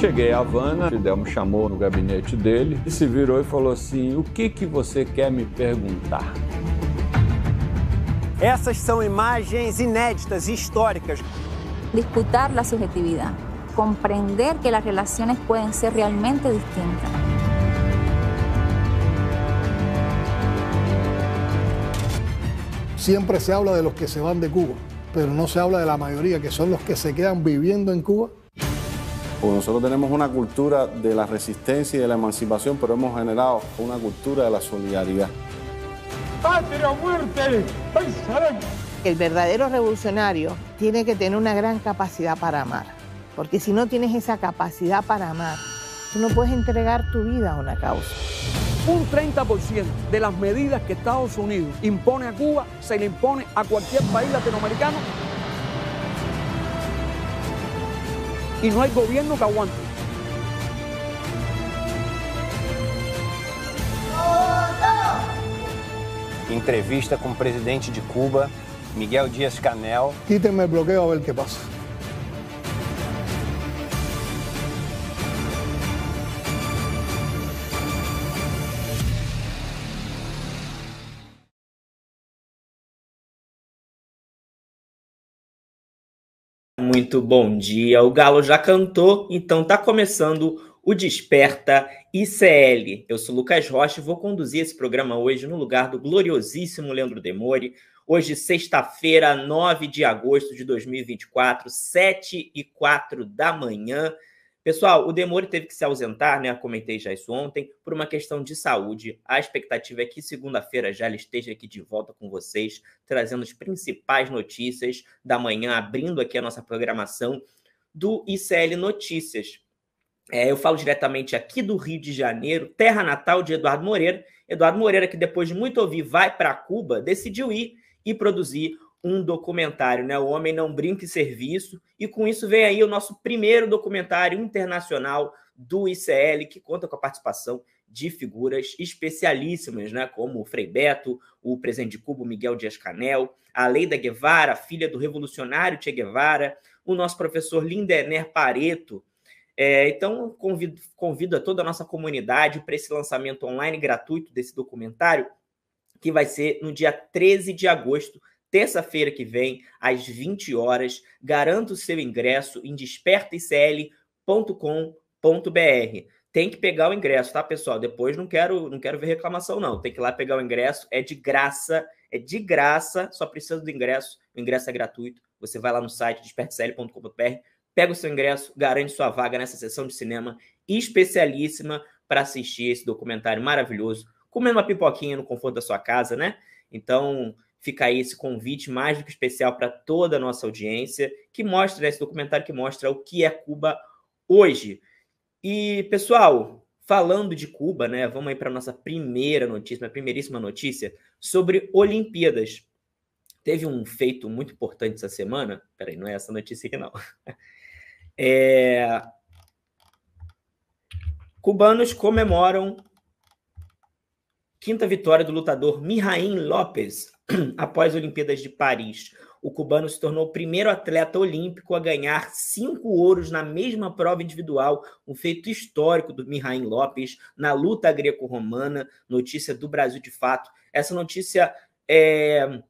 Cheguei a Havana, Fidel me chamou no gabinete dele e se virou e falou assim: O que, que você quer me perguntar? Esas son imágenes inéditas históricas. Disputar la subjetividad, comprender que las relaciones pueden ser realmente distintas. Siempre se habla de los que se van de Cuba, pero no se habla de la mayoría, que son los que se quedan viviendo en Cuba nosotros tenemos una cultura de la resistencia y de la emancipación, pero hemos generado una cultura de la solidaridad patria o muerte, El verdadero revolucionario tiene que tener una gran capacidad para amar, porque si no tienes esa capacidad para amar, tú no puedes entregar tu vida a una causa. Un 30% de las medidas que Estados Unidos impone a Cuba se le impone a cualquier país latinoamericano y no hay gobierno que aguante. entrevista com o presidente de Cuba, Miguel Dias Canel. Quítenme o bloqueio, a ver o que passa. Muito bom dia. O Galo já cantou, então tá começando o Desperta ICL. Eu sou Lucas Rocha e vou conduzir esse programa hoje no lugar do gloriosíssimo Leandro Demore. Hoje, sexta-feira, 9 de agosto de 2024, 7 e 4 da manhã. Pessoal, o Demore teve que se ausentar, né? comentei já isso ontem, por uma questão de saúde. A expectativa é que segunda-feira já ele esteja aqui de volta com vocês, trazendo as principais notícias da manhã, abrindo aqui a nossa programação do ICL Notícias. É, eu falo diretamente aqui do Rio de Janeiro, terra natal de Eduardo Moreira. Eduardo Moreira, que depois de muito ouvir, vai para Cuba, decidiu ir e produzir um documentário, né? O Homem Não Brinca e Serviço. E com isso vem aí o nosso primeiro documentário internacional do ICL, que conta com a participação de figuras especialíssimas, né? Como o Frei Beto, o presidente de Cuba, Miguel Dias-Canel, a Leida Guevara, filha do revolucionário Che Guevara, o nosso professor Lindener Pareto, é, então, convido, convido a toda a nossa comunidade para esse lançamento online gratuito desse documentário, que vai ser no dia 13 de agosto, terça-feira que vem, às 20 horas. Garanto o seu ingresso em despertaicl.com.br. Tem que pegar o ingresso, tá, pessoal? Depois não quero, não quero ver reclamação, não. Tem que ir lá pegar o ingresso, é de graça, é de graça, só precisa do ingresso, o ingresso é gratuito. Você vai lá no site despertacl.com.br pega o seu ingresso, garante sua vaga nessa sessão de cinema especialíssima para assistir esse documentário maravilhoso, comendo uma pipoquinha no conforto da sua casa, né? Então, fica aí esse convite mais do que especial para toda a nossa audiência, que mostra né, esse documentário que mostra o que é Cuba hoje. E, pessoal, falando de Cuba, né? Vamos aí para nossa primeira notícia, a primeiríssima notícia sobre Olimpíadas. Teve um feito muito importante essa semana. Peraí, não é essa notícia aqui, não. É... Cubanos comemoram quinta vitória do lutador Mijaim Lopes após as Olimpíadas de Paris. O cubano se tornou o primeiro atleta olímpico a ganhar cinco ouros na mesma prova individual, um feito histórico do Mijaim Lopes na luta greco-romana, notícia do Brasil de fato. Essa notícia é,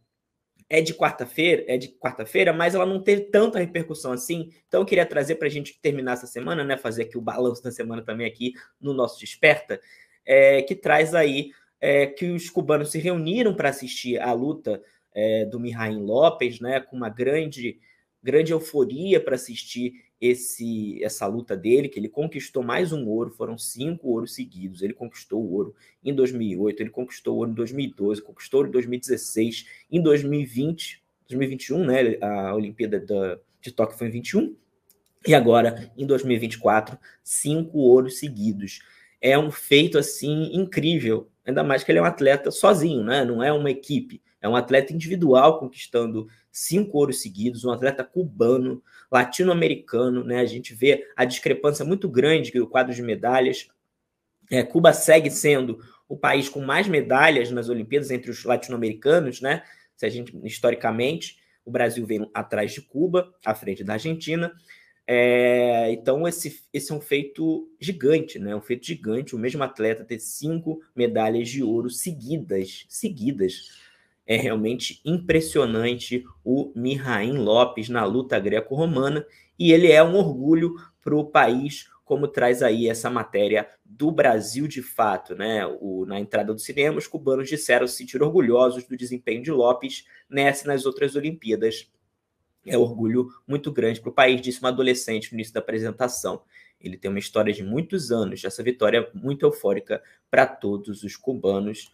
é de quarta-feira, é de quarta-feira, mas ela não teve tanta repercussão assim. Então eu queria trazer para a gente terminar essa semana, né? Fazer aqui o balanço da semana também aqui no nosso Desperta, é, que traz aí é, que os cubanos se reuniram para assistir a luta é, do Mihaim Lopes, né? Com uma grande grande euforia para assistir esse essa luta dele, que ele conquistou mais um ouro, foram cinco ouros seguidos. Ele conquistou o ouro em 2008, ele conquistou o ouro em 2012, conquistou o ouro em 2016, em 2020, 2021, né? A Olimpíada da, de Tóquio foi em 21. E agora, em 2024, cinco ouros seguidos. É um feito assim incrível, ainda mais que ele é um atleta sozinho, né? Não é uma equipe, é um atleta individual conquistando cinco ouros seguidos, um atleta cubano, latino-americano, né? A gente vê a discrepância muito grande do quadro de medalhas. É, Cuba segue sendo o país com mais medalhas nas Olimpíadas entre os latino-americanos, né? Se a gente historicamente, o Brasil vem atrás de Cuba, à frente da Argentina. É, então, esse, esse é um feito gigante, né? Um feito gigante, o mesmo atleta ter cinco medalhas de ouro seguidas, seguidas é realmente impressionante o Mihaim Lopes na luta greco-romana e ele é um orgulho para o país, como traz aí essa matéria do Brasil de fato. Né? O, na entrada do cinema, os cubanos disseram se sentir orgulhosos do desempenho de Lopes nessa e nas outras Olimpíadas. É orgulho muito grande para o país, disse uma adolescente no início da apresentação. Ele tem uma história de muitos anos, essa vitória é muito eufórica para todos os cubanos.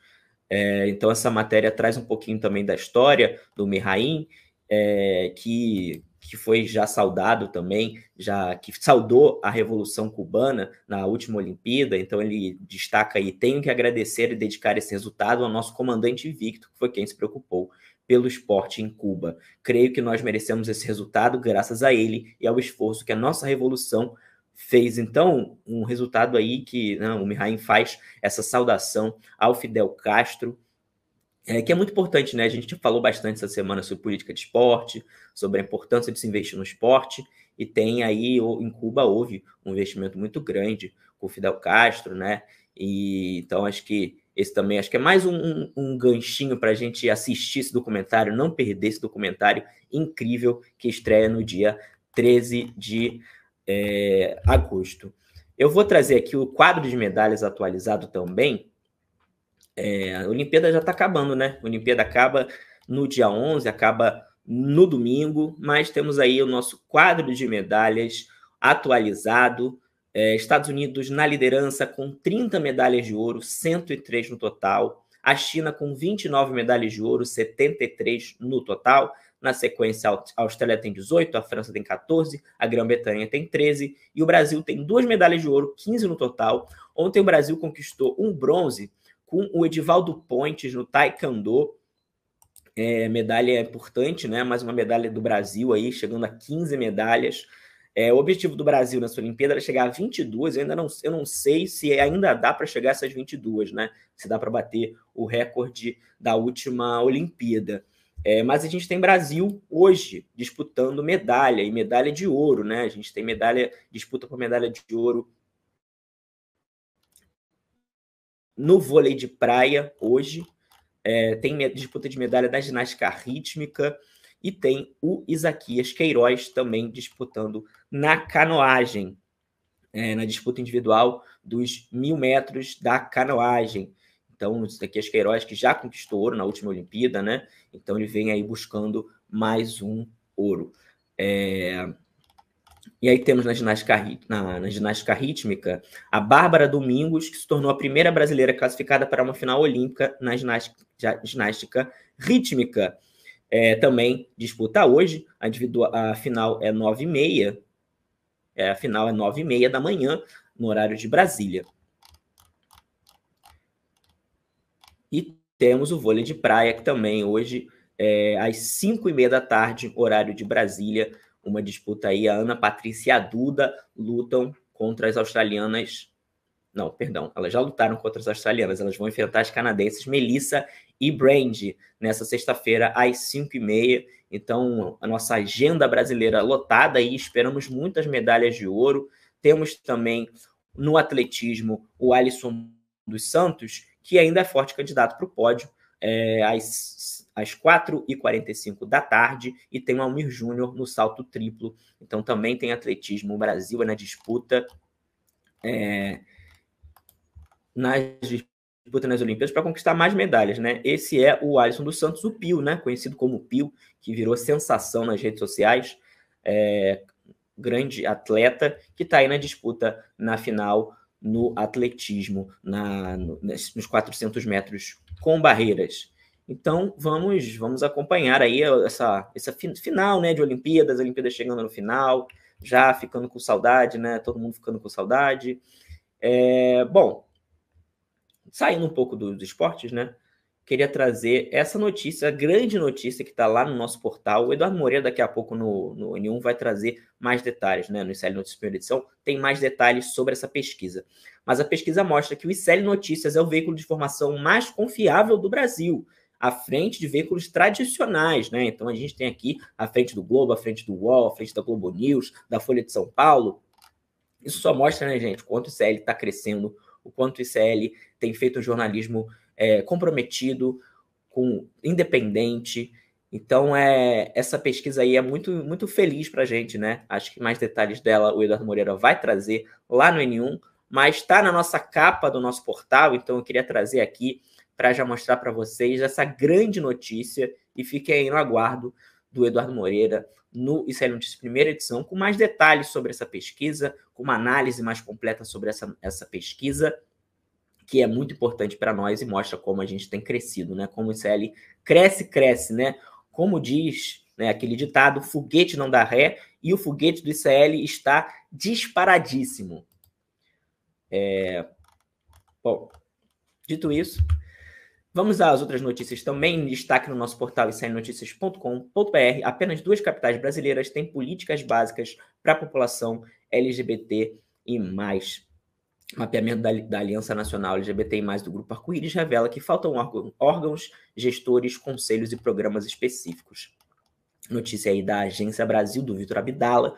É, então, essa matéria traz um pouquinho também da história do Mihaim, é, que, que foi já saudado também, já que saudou a Revolução Cubana na última Olimpíada. Então, ele destaca aí: tenho que agradecer e dedicar esse resultado ao nosso comandante Victor, que foi quem se preocupou pelo esporte em Cuba. Creio que nós merecemos esse resultado graças a ele e ao esforço que a nossa revolução fez então um resultado aí que né, o Mihaim faz essa saudação ao Fidel Castro, é, que é muito importante, né? A gente falou bastante essa semana sobre política de esporte, sobre a importância de se investir no esporte, e tem aí, em Cuba houve um investimento muito grande com o Fidel Castro, né? E então acho que esse também acho que é mais um, um, um ganchinho para a gente assistir esse documentário, não perder esse documentário incrível que estreia no dia 13 de é, agosto. Eu vou trazer aqui o quadro de medalhas atualizado também. É, a Olimpíada já está acabando, né? A Olimpíada acaba no dia 11, acaba no domingo, mas temos aí o nosso quadro de medalhas atualizado. É, Estados Unidos na liderança com 30 medalhas de ouro, 103 no total. A China com 29 medalhas de ouro, 73 no total. Na sequência, a Austrália tem 18, a França tem 14, a Grã-Bretanha tem 13 e o Brasil tem duas medalhas de ouro, 15 no total. Ontem o Brasil conquistou um bronze com o Edivaldo Pontes no Taekwondo. É, medalha importante, né? Mais uma medalha do Brasil aí, chegando a 15 medalhas. É, o objetivo do Brasil nessa Olimpíada era chegar a 22, eu ainda não, eu não sei se ainda dá para chegar a essas 22, né? Se dá para bater o recorde da última Olimpíada. É, mas a gente tem Brasil hoje disputando medalha e medalha de ouro, né? A gente tem medalha, disputa por medalha de ouro no vôlei de praia hoje, é, tem disputa de medalha da ginástica rítmica, e tem o Isaquias Queiroz também disputando na canoagem, é, na disputa individual dos mil metros da canoagem. Então, o Isaquias Queiroz, que já conquistou ouro na última Olimpíada, né? Então, ele vem aí buscando mais um ouro. É... E aí temos na ginástica, na, na ginástica rítmica a Bárbara Domingos, que se tornou a primeira brasileira classificada para uma final olímpica na ginástica, ginástica rítmica é, também disputa hoje. A, a final é 9 e meia. É, a final é 9 e meia da manhã, no horário de Brasília. E temos o vôlei de praia, que também hoje, é, às 5 e meia da tarde, horário de Brasília, uma disputa aí. A Ana Patrícia e a Duda lutam contra as australianas. Não, perdão, elas já lutaram contra as australianas, elas vão enfrentar as canadenses Melissa e Brand nessa sexta-feira às 5 e meia. Então, a nossa agenda brasileira lotada e esperamos muitas medalhas de ouro. Temos também no atletismo o Alisson dos Santos, que ainda é forte candidato para o pódio é, às, às 4h45 da tarde, e tem o Almir Júnior no salto triplo. Então, também tem atletismo. O Brasil é na disputa. É, nas disputa nas Olimpíadas para conquistar mais medalhas, né? Esse é o Alisson dos Santos, o Pio, né? Conhecido como Pio, que virou sensação nas redes sociais. É, grande atleta que está aí na disputa na final no atletismo, na, no, nos 400 metros com barreiras. Então vamos vamos acompanhar aí essa, essa final né, de Olimpíadas, Olimpíadas chegando no final, já ficando com saudade, né? Todo mundo ficando com saudade. É, bom, saindo um pouco dos esportes, né? Queria trazer essa notícia, a grande notícia que está lá no nosso portal. O Eduardo Moreira, daqui a pouco no, no N1, vai trazer mais detalhes, né? No ICL Notícias Primeira Edição, tem mais detalhes sobre essa pesquisa. Mas a pesquisa mostra que o ICL Notícias é o veículo de informação mais confiável do Brasil, à frente de veículos tradicionais, né? Então a gente tem aqui à frente do Globo, à frente do UOL, à frente da Globo News, da Folha de São Paulo. Isso só mostra, né, gente, quanto o ICL está crescendo o quanto o ICL tem feito um jornalismo é, comprometido, com independente. Então, é, essa pesquisa aí é muito, muito feliz para a gente, né? Acho que mais detalhes dela o Eduardo Moreira vai trazer lá no N1, mas está na nossa capa do nosso portal, então eu queria trazer aqui para já mostrar para vocês essa grande notícia e fiquem aí no aguardo do Eduardo Moreira no ICL Notícias Primeira Edição, com mais detalhes sobre essa pesquisa, com uma análise mais completa sobre essa, essa pesquisa, que é muito importante para nós e mostra como a gente tem crescido, né? Como o ICL cresce, cresce, né? Como diz né, aquele ditado, foguete não dá ré, e o foguete do ICL está disparadíssimo. É... Bom, dito isso, Vamos às outras notícias também. Destaque no nosso portal isainnoticias.com.br. Apenas duas capitais brasileiras têm políticas básicas para a população LGBT e mais. Mapeamento da, da Aliança Nacional LGBT e mais do Grupo Arco-Íris revela que faltam órgãos, gestores, conselhos e programas específicos. Notícia aí da Agência Brasil, do Vitor Abdala.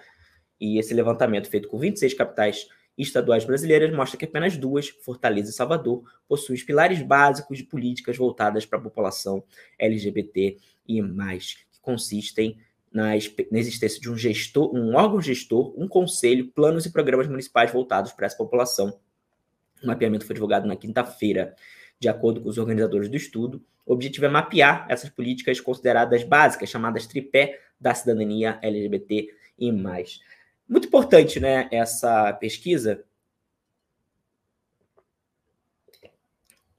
E esse levantamento feito com 26 capitais brasileiras estaduais brasileiras mostra que apenas duas, Fortaleza e Salvador, possuem pilares básicos de políticas voltadas para a população LGBT e mais, que consistem na, existência de um gestor, um órgão gestor, um conselho, planos e programas municipais voltados para essa população. O mapeamento foi divulgado na quinta-feira. De acordo com os organizadores do estudo, o objetivo é mapear essas políticas consideradas básicas, chamadas tripé da cidadania LGBT e mais. Muito importante, né, essa pesquisa.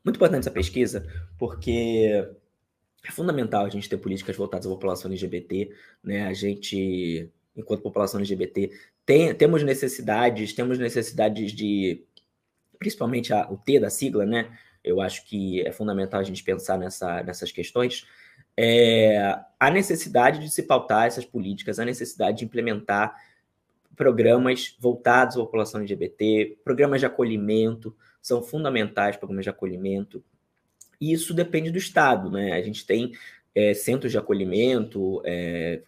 Muito importante essa pesquisa, porque é fundamental a gente ter políticas voltadas à população LGBT, né? A gente, enquanto população LGBT, tem, temos necessidades, temos necessidades de, principalmente a, o T da sigla, né? Eu acho que é fundamental a gente pensar nessa, nessas questões. É, a necessidade de se pautar essas políticas, a necessidade de implementar programas voltados à população LGBT, programas de acolhimento, são fundamentais programas de acolhimento. E isso depende do Estado, né? A gente tem é, centros de acolhimento é,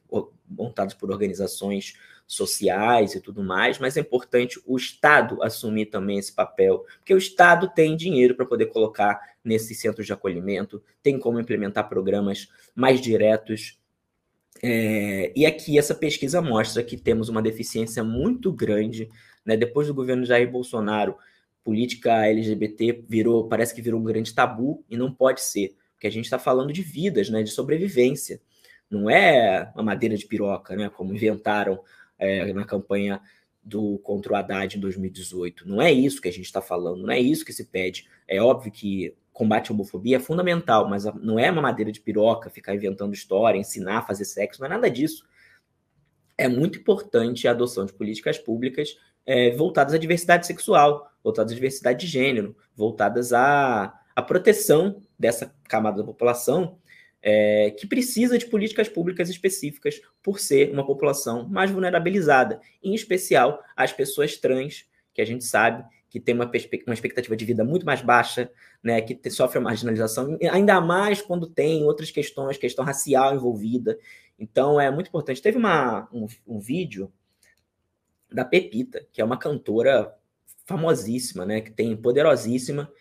montados por organizações sociais e tudo mais, mas é importante o Estado assumir também esse papel, porque o Estado tem dinheiro para poder colocar nesses centros de acolhimento, tem como implementar programas mais diretos é, e aqui essa pesquisa mostra que temos uma deficiência muito grande, né? Depois do governo Jair Bolsonaro, política LGBT virou, parece que virou um grande tabu e não pode ser, porque a gente está falando de vidas, né? De sobrevivência. Não é uma madeira de piroca, né? Como inventaram é, na campanha do contra o Haddad em 2018. Não é isso que a gente está falando, não é isso que se pede. É óbvio que combate à homofobia é fundamental, mas não é uma madeira de piroca ficar inventando história, ensinar a fazer sexo, não é nada disso. É muito importante a adoção de políticas públicas é, voltadas à diversidade sexual, voltadas à diversidade de gênero, voltadas à, à proteção dessa camada da população é, que precisa de políticas públicas específicas por ser uma população mais vulnerabilizada, em especial as pessoas trans, que a gente sabe que tem uma, uma expectativa de vida muito mais baixa, né, que te, sofre uma marginalização, ainda mais quando tem outras questões, questão racial envolvida. Então é muito importante. Teve uma, um, um vídeo da Pepita, que é uma cantora famosíssima, né, que tem poderosíssima,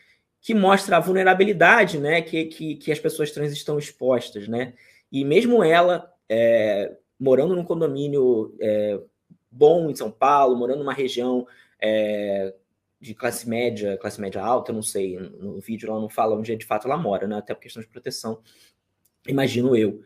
que mostra a vulnerabilidade, né, que, que, que as pessoas trans estão expostas, né, e mesmo ela é, morando num condomínio é, bom em São Paulo, morando numa região é, de classe média, classe média alta, eu não sei, no vídeo ela não fala onde é, de fato ela mora, né? Até por questão de proteção, imagino eu.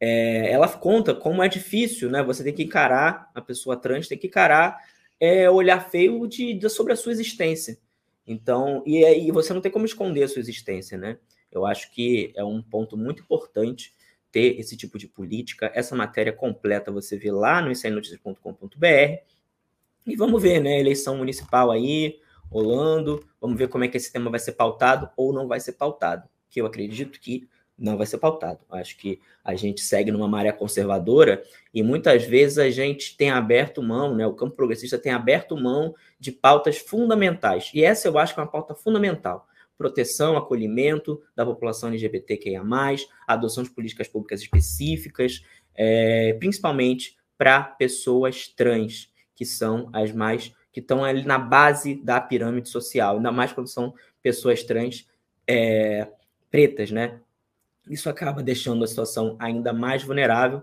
É, ela conta como é difícil, né? Você tem que encarar a pessoa trans, tem que encarar é, olhar feio de, de, sobre a sua existência. Então, e, é, e você não tem como esconder a sua existência, né? Eu acho que é um ponto muito importante ter esse tipo de política. Essa matéria completa você vê lá no insidenoticias.com.br. E vamos ver, né? Eleição municipal aí, rolando. Vamos ver como é que esse tema vai ser pautado ou não vai ser pautado, que eu acredito que não vai ser pautado. Acho que a gente segue numa maré conservadora e muitas vezes a gente tem aberto mão, né? O campo progressista tem aberto mão de pautas fundamentais. E essa eu acho que é uma pauta fundamental proteção, acolhimento da população LGBTQIA, adoção de políticas públicas específicas, é, principalmente para pessoas trans, que são as mais que estão ali na base da pirâmide social, ainda mais quando são pessoas trans é, pretas, né? Isso acaba deixando a situação ainda mais vulnerável.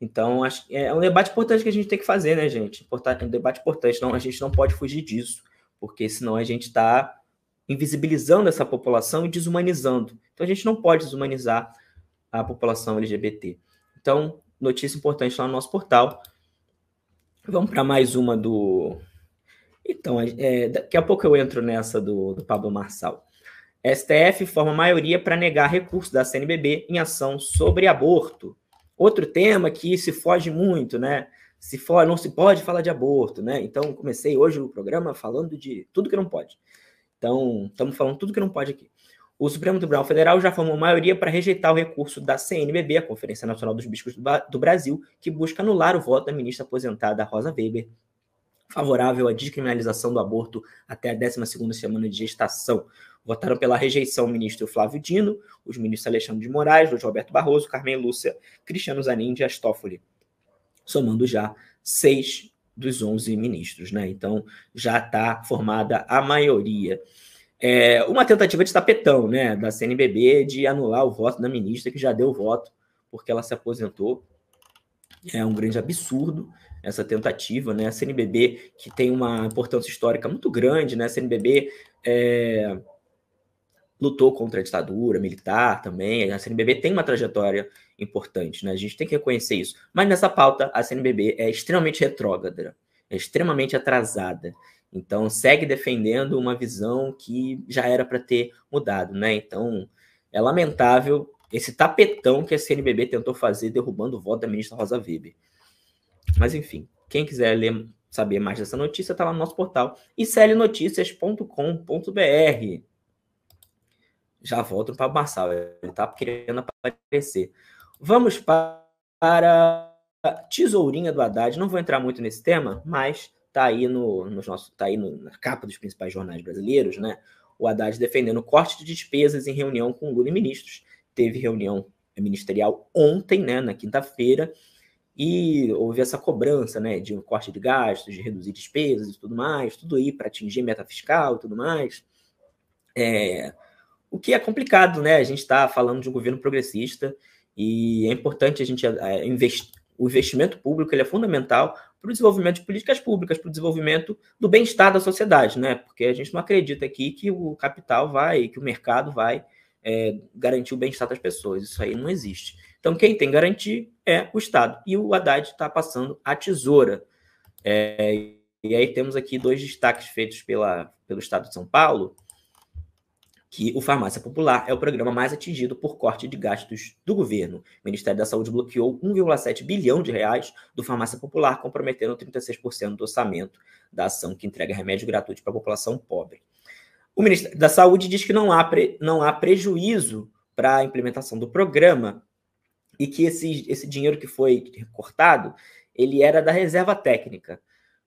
Então, acho, é um debate importante que a gente tem que fazer, né, gente? É um debate importante, não, a gente não pode fugir disso, porque senão a gente está invisibilizando essa população e desumanizando. Então, a gente não pode desumanizar a população LGBT. Então, notícia importante lá no nosso portal. Vamos para mais uma do então, é, daqui a pouco eu entro nessa do, do Pablo Marçal. STF forma maioria para negar recurso da CNBB em ação sobre aborto. Outro tema que se foge muito, né? Se for, não se pode falar de aborto, né? Então, comecei hoje o programa falando de tudo que não pode. Então, estamos falando tudo que não pode aqui. O Supremo Tribunal Federal já formou maioria para rejeitar o recurso da CNBB, a Conferência Nacional dos Bispos do, do Brasil, que busca anular o voto da ministra aposentada Rosa Weber favorável à descriminalização do aborto até a 12ª semana de gestação. Votaram pela rejeição o ministro Flávio Dino, os ministros Alexandre de Moraes, Luiz Roberto Barroso, Carmen Lúcia, Cristiano Zanin e Dias Toffoli, somando já seis dos 11 ministros. Né? Então, já está formada a maioria. É uma tentativa de tapetão né, da CNBB de anular o voto da ministra, que já deu voto, porque ela se aposentou é um grande absurdo essa tentativa, né? A CNBB, que tem uma importância histórica muito grande, né? A CNBB é, lutou contra a ditadura militar também. A CNBB tem uma trajetória importante, né? A gente tem que reconhecer isso. Mas nessa pauta, a CNBB é extremamente retrógrada, é extremamente atrasada. Então, segue defendendo uma visão que já era para ter mudado, né? Então, é lamentável esse tapetão que a CNBB tentou fazer derrubando o voto da ministra Rosa Weber. Mas enfim, quem quiser ler, saber mais dessa notícia, está lá no nosso portal icelnoticias.com.br. Já volto para o Marçal, ele está querendo aparecer. Vamos para a tesourinha do Haddad. Não vou entrar muito nesse tema, mas está aí, no, nos nosso tá aí no, na capa dos principais jornais brasileiros, né? O Haddad defendendo corte de despesas em reunião com Lula e ministros teve reunião ministerial ontem, né, na quinta-feira, e houve essa cobrança, né, de um corte de gastos, de reduzir despesas e tudo mais, tudo aí para atingir meta fiscal e tudo mais. É, o que é complicado, né? A gente está falando de um governo progressista e é importante a gente é, investir. O investimento público ele é fundamental para o desenvolvimento de políticas públicas, para o desenvolvimento do bem-estar da sociedade, né? Porque a gente não acredita aqui que o capital vai, que o mercado vai é, garantir o bem-estar das pessoas. Isso aí não existe. Então, quem tem garantir é o Estado. E o Haddad está passando a tesoura. É, e aí temos aqui dois destaques feitos pela, pelo Estado de São Paulo, que o Farmácia Popular é o programa mais atingido por corte de gastos do governo. O Ministério da Saúde bloqueou 1,7 bilhão de reais do Farmácia Popular, comprometendo 36% do orçamento da ação que entrega remédio gratuito para a população pobre. O ministro da Saúde diz que não há, pre, não há prejuízo para a implementação do programa e que esse, esse dinheiro que foi recortado ele era da reserva técnica.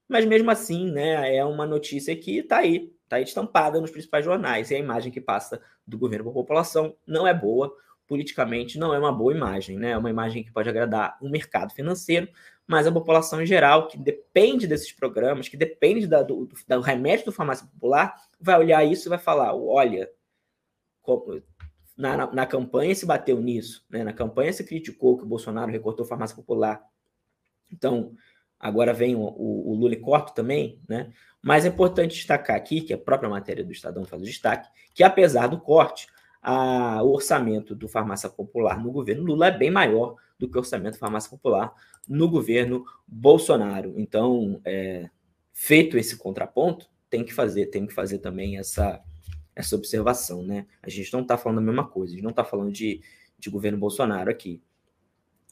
Mas mesmo assim, né, é uma notícia que está aí, está aí estampada nos principais jornais. E a imagem que passa do governo para a população não é boa, politicamente não é uma boa imagem, né? É uma imagem que pode agradar o mercado financeiro, mas a população em geral, que depende desses programas, que depende da, do, do, do remédio do farmácia popular, vai olhar isso e vai falar: olha, na, na, na, campanha se bateu nisso, né? na campanha se criticou que o Bolsonaro recortou farmácia popular. Então, agora vem o, o, o Lula e corta também, né? Mas é importante destacar aqui, que a própria matéria do Estadão faz o destaque, que apesar do corte, a, o orçamento do farmácia popular no governo Lula é bem maior do que o orçamento da farmácia popular no governo Bolsonaro. Então, é, feito esse contraponto, tem que fazer, tem que fazer também essa, essa observação, né? A gente não está falando a mesma coisa, a gente não está falando de, de governo Bolsonaro aqui.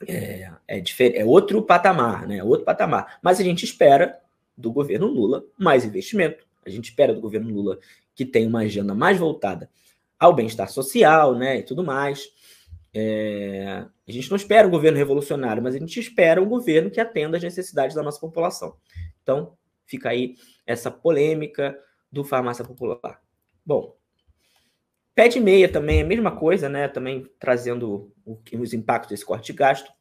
É, é, diferente, é outro patamar, né? É outro patamar. Mas a gente espera do governo Lula mais investimento. A gente espera do governo Lula que tenha uma agenda mais voltada ao bem-estar social, né? E tudo mais. É, a gente não espera um governo revolucionário, mas a gente espera um governo que atenda às necessidades da nossa população. Então, Fica aí essa polêmica do farmácia popular. Bom, de meia também é a mesma coisa, né? Também trazendo o, os impactos desse corte de gasto.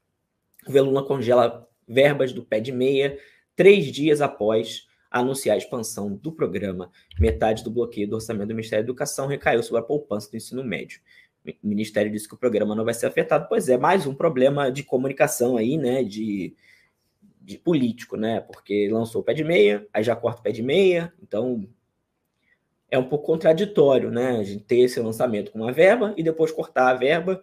O Veluna congela verbas do pé de meia três dias após anunciar a expansão do programa. Metade do bloqueio do orçamento do Ministério da Educação recaiu sobre a poupança do ensino médio. O Ministério disse que o programa não vai ser afetado. Pois é, mais um problema de comunicação aí, né? De de político, né? Porque lançou o pé de meia, aí já corta o pé de meia, então é um pouco contraditório, né? A gente ter esse lançamento com uma verba e depois cortar a verba.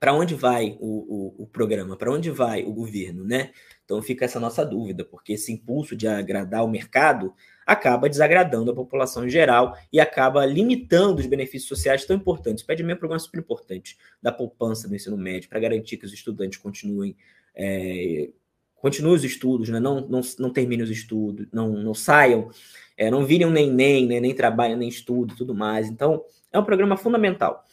Para onde vai o, o, o programa? Para onde vai o governo, né? Então fica essa nossa dúvida, porque esse impulso de agradar o mercado acaba desagradando a população em geral e acaba limitando os benefícios sociais tão importantes. O pé de meia é um programa super importante da poupança do ensino médio para garantir que os estudantes continuem é, Continue os estudos, né? não, não, não termine os estudos, não, não saiam, é, não virem nem-nem, né? nem trabalho, nem estudo tudo mais. Então, é um programa fundamental.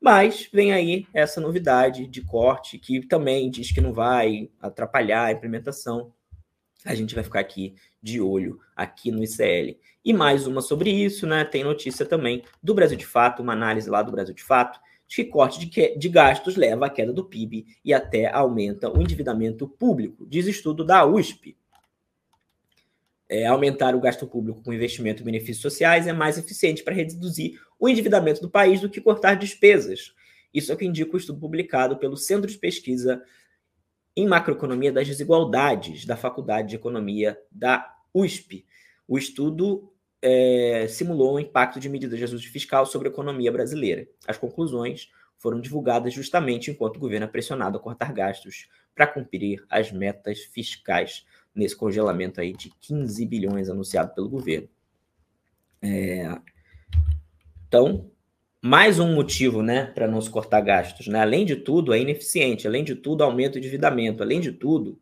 Mas vem aí essa novidade de corte que também diz que não vai atrapalhar a implementação. A gente vai ficar aqui de olho aqui no ICL. E mais uma sobre isso, né? Tem notícia também do Brasil de Fato, uma análise lá do Brasil de Fato, que corte de, que, de gastos leva à queda do PIB e até aumenta o endividamento público, diz estudo da USP. É, aumentar o gasto público com investimento em benefícios sociais é mais eficiente para reduzir o endividamento do país do que cortar despesas. Isso é o que indica o estudo publicado pelo Centro de Pesquisa em Macroeconomia das Desigualdades, da Faculdade de Economia da USP. O estudo é, simulou o impacto de medidas de ajuste fiscal sobre a economia brasileira. As conclusões foram divulgadas justamente enquanto o governo é pressionado a cortar gastos para cumprir as metas fiscais nesse congelamento aí de 15 bilhões anunciado pelo governo. É... Então, mais um motivo né, para não se cortar gastos. Né? Além de tudo, é ineficiente, além de tudo, aumenta o endividamento, além de tudo,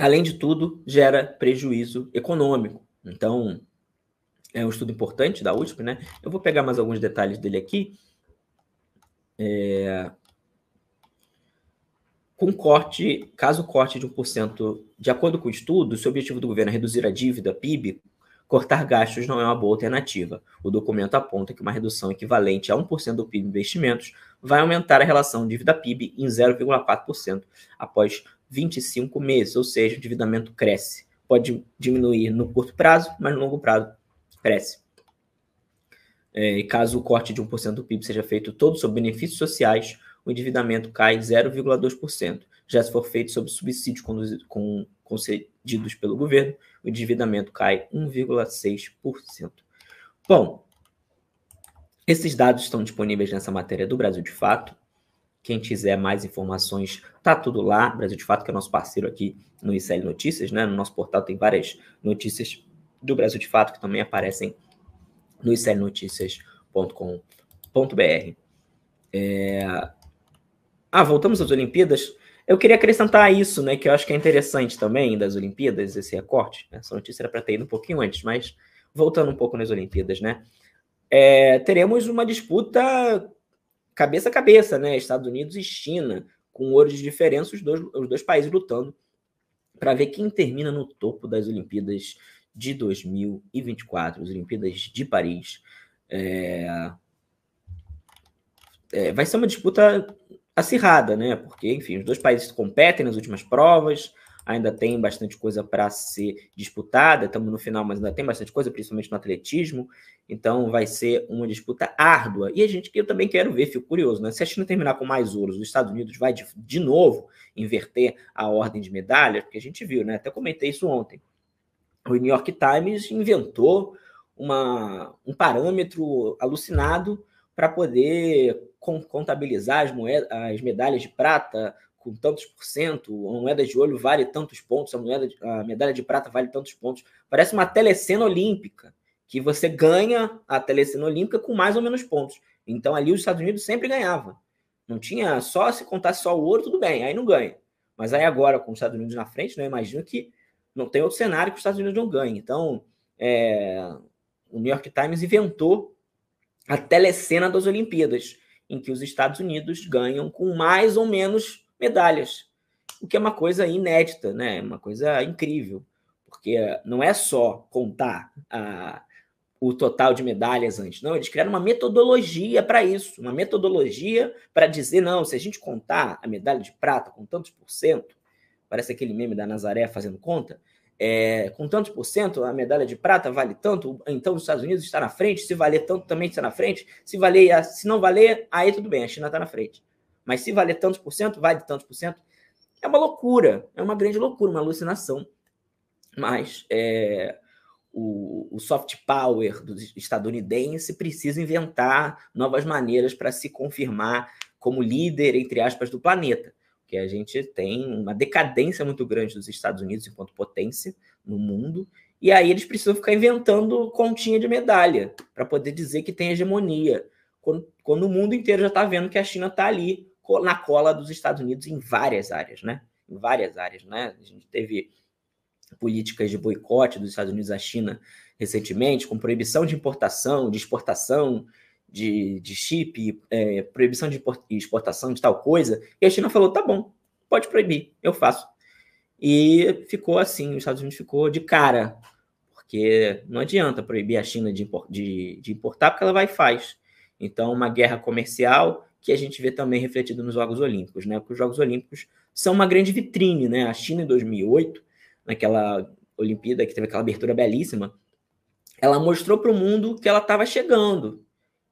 Além de tudo, gera prejuízo econômico. Então, é um estudo importante da USP, né? Eu vou pegar mais alguns detalhes dele aqui. É... Com corte, caso corte de 1%, de acordo com o estudo, se o objetivo do governo é reduzir a dívida PIB, cortar gastos não é uma boa alternativa. O documento aponta que uma redução equivalente a 1% do PIB em investimentos vai aumentar a relação dívida PIB em 0,4% após 25 meses, ou seja, o endividamento cresce. Pode diminuir no curto prazo, mas no longo prazo cresce. É, caso o corte de 1% do PIB seja feito todo sobre benefícios sociais, o endividamento cai 0,2%. Já se for feito sobre subsídios com, concedidos pelo governo, o endividamento cai 1,6%. Bom, esses dados estão disponíveis nessa matéria do Brasil de Fato. Quem quiser mais informações, tá tudo lá. Brasil de Fato, que é nosso parceiro aqui no ICL Notícias, né? No nosso portal tem várias notícias do Brasil de Fato que também aparecem no icelnoticias.com.br. É... Ah, voltamos às Olimpíadas. Eu queria acrescentar isso, né? Que eu acho que é interessante também das Olimpíadas, esse recorte. Né? Essa notícia era para ter ido um pouquinho antes, mas voltando um pouco nas Olimpíadas, né? É, teremos uma disputa cabeça a cabeça, né? Estados Unidos e China, com ouro de diferença, os dois, os dois países lutando para ver quem termina no topo das Olimpíadas de 2024, as Olimpíadas de Paris. É... É, vai ser uma disputa acirrada, né? Porque, enfim, os dois países competem nas últimas provas, ainda tem bastante coisa para ser disputada. Estamos no final, mas ainda tem bastante coisa, principalmente no atletismo. Então vai ser uma disputa árdua. E a gente que eu também quero ver, fico curioso, né? Se a China terminar com mais ouros, os Estados Unidos vai de, de novo inverter a ordem de medalhas, porque a gente viu, né? Até comentei isso ontem. O New York Times inventou uma, um parâmetro alucinado para poder contabilizar as, moedas, as medalhas de prata, com tantos por cento, a moeda de ouro vale tantos pontos, a, moeda, a medalha de prata vale tantos pontos. Parece uma telecena olímpica, que você ganha a telecena olímpica com mais ou menos pontos. Então ali os Estados Unidos sempre ganhavam. Não tinha só se contasse só o ouro, tudo bem, aí não ganha. Mas aí agora, com os Estados Unidos na frente, né, imagino que não tem outro cenário que os Estados Unidos não ganhem. Então, é, o New York Times inventou a telecena das Olimpíadas, em que os Estados Unidos ganham com mais ou menos medalhas, o que é uma coisa inédita, né? É uma coisa incrível, porque eh, não é só contar a, ah, o total de medalhas antes, não. Eles criaram uma metodologia para isso, uma metodologia para dizer não. Se a gente contar a medalha de prata com tantos por cento, parece aquele meme da Nazaré fazendo conta. É, com tantos por cento, a medalha de prata vale tanto, então os Estados Unidos está na frente, se valer tanto também está na frente, se valer, se não valer, aí tudo bem, a China está na frente. Mas se valer tantos por cento, vale tantos por cento. É uma loucura, é uma grande loucura, uma alucinação. Mas é, o, o soft power do estadunidense precisa inventar novas maneiras para se confirmar como líder, entre aspas, do planeta porque a gente tem uma decadência muito grande dos Estados Unidos enquanto potência no mundo, e aí eles precisam ficar inventando continha de medalha para poder dizer que tem hegemonia, quando, quando o mundo inteiro já está vendo que a China está ali na cola dos Estados Unidos em várias áreas, né? Em várias áreas, né? A gente teve políticas de boicote dos Estados Unidos à China recentemente, com proibição de importação, de exportação de, de chip, é, proibição de exportação de tal coisa, e a China falou: tá bom, pode proibir, eu faço. E ficou assim, os Estados Unidos ficou de cara, porque não adianta proibir a China de, de, de importar, porque ela vai e faz. Então, uma guerra comercial que a gente vê também refletido nos Jogos Olímpicos, né? Porque os Jogos Olímpicos são uma grande vitrine, né? A China em 2008, naquela Olimpíada que teve aquela abertura belíssima, ela mostrou para o mundo que ela estava chegando,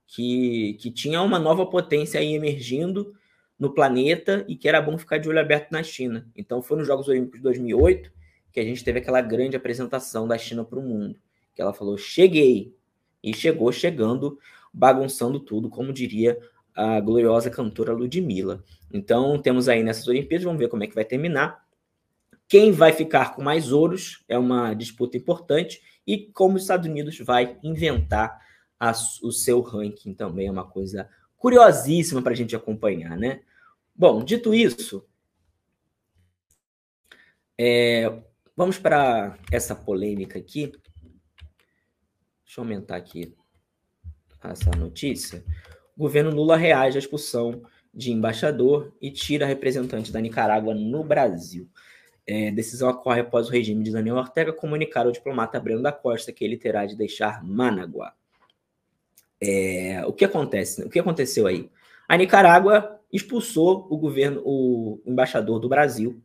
que, que tinha uma nova potência aí emergindo no planeta e que era bom ficar de olho aberto na China. Então foi nos Jogos Olímpicos de 2008 que a gente teve aquela grande apresentação da China para o mundo, que ela falou: "Cheguei". E chegou chegando, bagunçando tudo, como diria a gloriosa cantora Ludmilla. Então, temos aí nessas Olimpíadas, vamos ver como é que vai terminar. Quem vai ficar com mais ouros é uma disputa importante e como os Estados Unidos vai inventar a, o seu ranking também é uma coisa curiosíssima para a gente acompanhar, né? Bom, dito isso, é, vamos para essa polêmica aqui. Deixa eu aumentar aqui essa notícia o governo Lula reage à expulsão de embaixador e tira representante da Nicarágua no Brasil. É, decisão ocorre após o regime de Daniel Ortega comunicar ao diplomata Breno da Costa que ele terá de deixar Managua. É, o que acontece? O que aconteceu aí? A Nicarágua expulsou o governo, o embaixador do Brasil,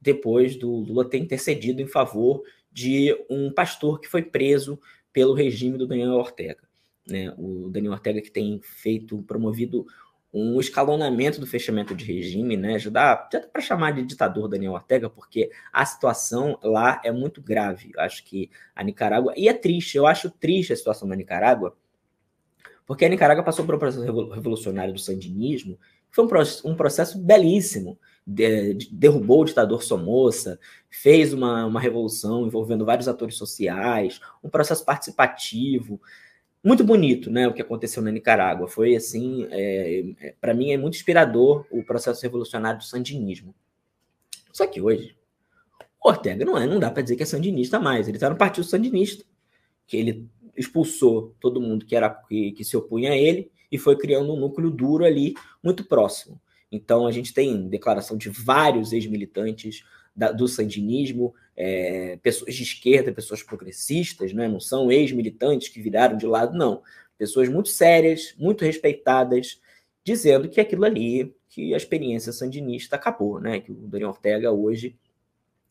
depois do Lula ter intercedido em favor de um pastor que foi preso pelo regime do Daniel Ortega. Né? O Daniel Ortega que tem feito, promovido um escalonamento do fechamento de regime, né? Já dá, já dá para chamar de ditador Daniel Ortega, porque a situação lá é muito grave. Eu acho que a Nicarágua. E é triste, eu acho triste a situação da Nicarágua, porque a Nicarágua passou por um processo revolucionário do sandinismo, que foi um, processo, um processo belíssimo. De, de, derrubou o ditador Somoza, fez uma, uma revolução envolvendo vários atores sociais, um processo participativo muito bonito, né, o que aconteceu na Nicarágua. Foi assim, é, é para mim é muito inspirador o processo revolucionário do sandinismo. Só que hoje, Ortega não é, não dá para dizer que é sandinista mais. Ele está no partido sandinista, que ele expulsou todo mundo que era que, que se opunha a ele e foi criando um núcleo duro ali muito próximo. Então a gente tem declaração de vários ex-militantes do sandinismo, é, pessoas de esquerda, pessoas progressistas, né? não são ex-militantes que viraram de lado, não. Pessoas muito sérias, muito respeitadas, dizendo que aquilo ali, que a experiência sandinista acabou, né? Que o Daniel Ortega hoje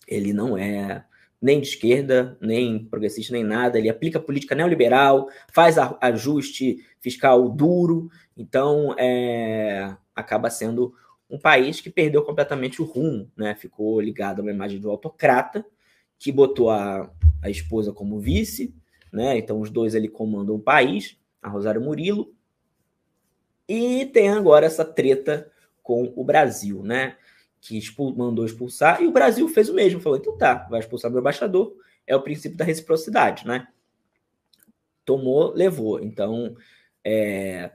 ele não é nem de esquerda, nem progressista, nem nada. Ele aplica política neoliberal, faz ajuste fiscal duro. Então, é, acaba sendo um país que perdeu completamente o rumo, né? Ficou ligado a uma imagem de um autocrata que botou a, a esposa como vice, né? Então os dois ali comandam o país, a Rosário Murilo, e tem agora essa treta com o Brasil, né? Que expul mandou expulsar, e o Brasil fez o mesmo, falou: então tá, vai expulsar meu embaixador, é o princípio da reciprocidade, né? Tomou, levou. Então, é,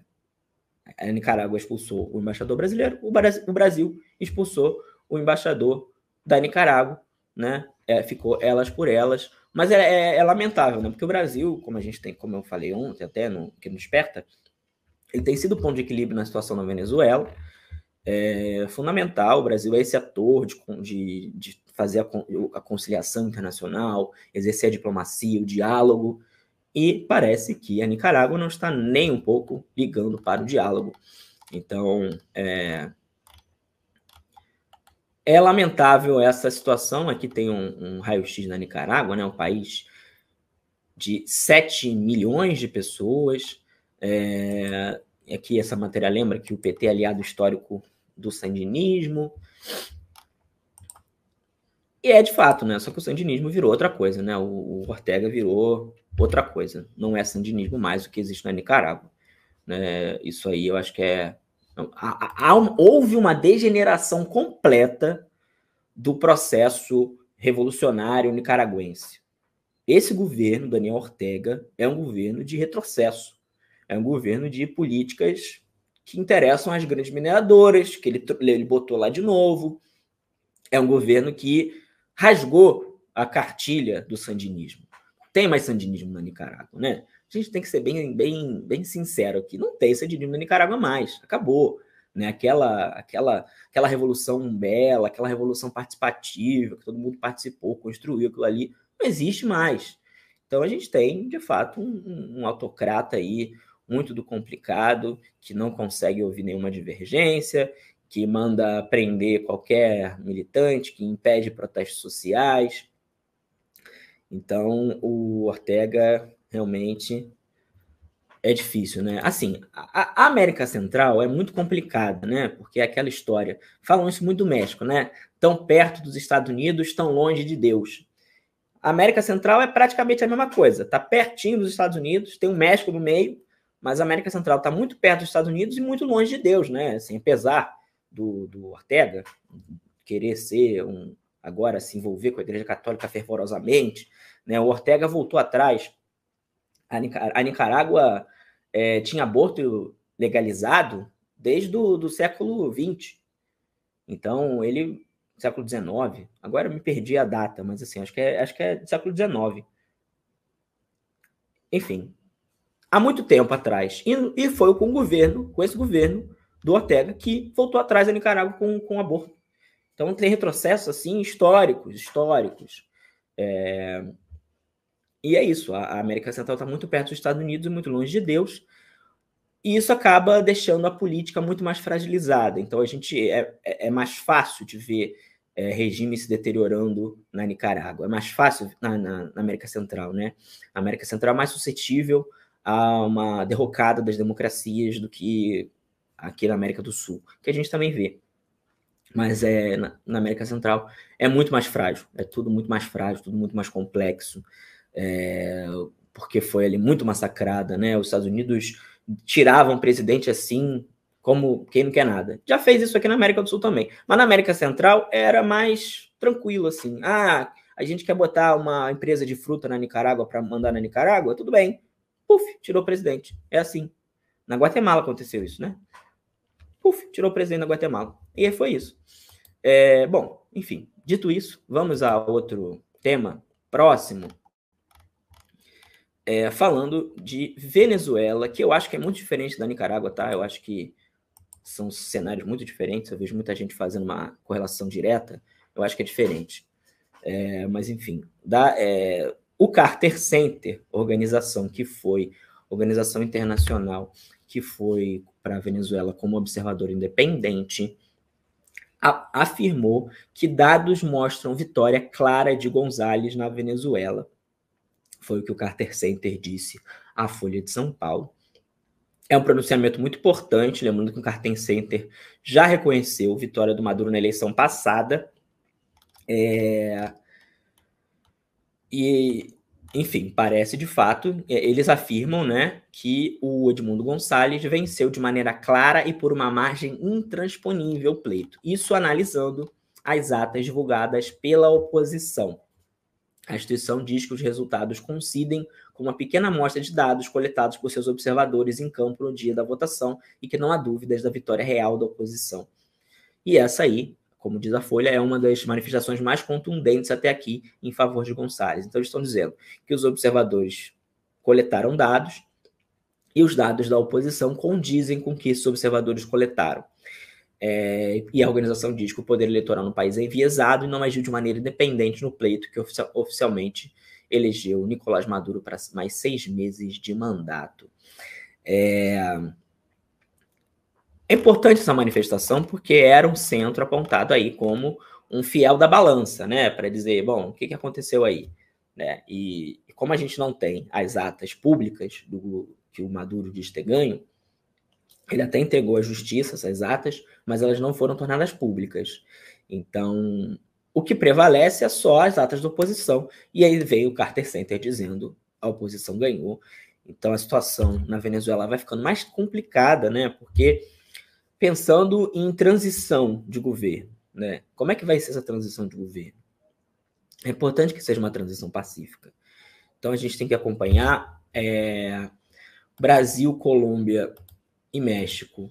a é, Nicarágua expulsou o embaixador brasileiro, o Brasil expulsou o embaixador da Nicarágua, né? É, ficou elas por elas, mas é, é, é, lamentável, né? Porque o Brasil, como a gente tem, como eu falei ontem até no que nos desperta, ele tem sido ponto de equilíbrio na situação na Venezuela. É fundamental, o Brasil é esse ator de, de, de fazer a, a conciliação internacional, exercer a diplomacia, o diálogo, e parece que a Nicarágua não está nem um pouco ligando para o diálogo. Então, é, é lamentável essa situação. Aqui tem um, um raio-x na Nicarágua, né? um país de 7 milhões de pessoas. É, aqui essa matéria lembra que o PT é aliado histórico do sandinismo. E é de fato, né? Só que o sandinismo virou outra coisa, né? O, o Ortega virou outra coisa. Não é sandinismo mais o que existe na Nicarágua. Né? Isso aí eu acho que é. Há, há, houve uma degeneração completa do processo revolucionário nicaragüense. Esse governo, Daniel Ortega, é um governo de retrocesso. É um governo de políticas que interessam às grandes mineradoras, que ele, ele botou lá de novo. É um governo que rasgou a cartilha do sandinismo. tem mais sandinismo na Nicarágua, né? A gente tem que ser bem, bem, bem sincero aqui. Não tem sandinismo na Nicarágua mais. Acabou. Né? Aquela, aquela, aquela revolução bela, aquela revolução participativa, que todo mundo participou, construiu aquilo ali, não existe mais. Então a gente tem, de fato, um, um autocrata aí, muito do complicado, que não consegue ouvir nenhuma divergência, que manda prender qualquer militante, que impede protestos sociais. Então, o Ortega realmente é difícil, né? Assim, a, América Central é muito complicada, né? Porque é aquela história. Falam isso muito do México, né? Tão perto dos Estados Unidos, tão longe de Deus. A América Central é praticamente a mesma coisa. Tá pertinho dos Estados Unidos, tem o México no meio, mas a América Central está muito perto dos Estados Unidos e muito longe de Deus, né? Sem pesar do, do Ortega, querer ser um agora se envolver com a Igreja Católica fervorosamente, né? O Ortega voltou atrás. A Nicarágua é, tinha aborto legalizado desde do, do século XX. Então ele século XIX. Agora me perdi a data, mas assim acho que é, acho que é século XIX. Enfim, há muito tempo atrás e, e foi com o governo, com esse governo do Ortega, que voltou atrás a Nicarágua com, com aborto. Então tem retrocessos assim históricos, históricos. É... E é isso. A América Central está muito perto dos Estados Unidos e muito longe de Deus. E isso acaba deixando a política muito mais fragilizada. Então a gente é, é, é mais fácil de ver é, regime se deteriorando na Nicarágua. É mais fácil na, na, na, América Central, né? A América Central é mais suscetível a uma derrocada das democracias do que aqui na América do Sul, que a gente também vê. Mas é, na, na América Central é muito mais frágil, é tudo muito mais frágil, tudo muito mais complexo, é, porque foi ali muito massacrada, né? Os Estados Unidos tiravam presidente assim, como quem não quer nada. Já fez isso aqui na América do Sul também. Mas na América Central era mais tranquilo, assim. Ah, a gente quer botar uma empresa de fruta na Nicarágua para mandar na Nicarágua? Tudo bem. Puf, tirou o presidente. É assim. Na Guatemala aconteceu isso, né? Puf, tirou o presidente da Guatemala. E foi isso. É, bom, enfim, dito isso, vamos a outro tema próximo. É, falando de Venezuela, que eu acho que é muito diferente da Nicarágua, tá? Eu acho que são cenários muito diferentes. Eu vejo muita gente fazendo uma correlação direta. Eu acho que é diferente. É, mas, enfim, da, é, o Carter Center, organização que foi, organização internacional que foi para a Venezuela como observador independente, a, afirmou que dados mostram vitória clara de Gonzales na Venezuela. Foi o que o Carter Center disse à Folha de São Paulo. É um pronunciamento muito importante, lembrando que o Carter Center já reconheceu vitória do Maduro na eleição passada. É... E enfim, parece de fato, eles afirmam, né, que o Edmundo Gonçalves venceu de maneira clara e por uma margem intransponível o pleito. Isso analisando as atas divulgadas pela oposição. A instituição diz que os resultados coincidem com uma pequena amostra de dados coletados por seus observadores em campo no dia da votação e que não há dúvidas da vitória real da oposição. E essa aí como diz a Folha, é uma das manifestações mais contundentes até aqui em favor de Gonçalves. Então, eles estão dizendo que os observadores coletaram dados e os dados da oposição condizem com o que esses observadores coletaram. É, e a organização diz que o poder eleitoral no país é enviesado e não agiu de maneira independente no pleito que oficialmente elegeu Nicolás Maduro para mais seis meses de mandato. É, é importante essa manifestação porque era um centro apontado aí como um fiel da balança, né? Para dizer, bom, o que, que aconteceu aí? Né? E, e como a gente não tem as atas públicas do que o Maduro diz ter ganho, ele até entregou à justiça essas atas, mas elas não foram tornadas públicas. Então, o que prevalece é só as atas da oposição. E aí veio o Carter Center dizendo a oposição ganhou. Então a situação na Venezuela vai ficando mais complicada, né? Porque pensando em transição de governo, né? Como é que vai ser essa transição de governo? É importante que seja uma transição pacífica. Então a gente tem que acompanhar é, Brasil, Colômbia e México.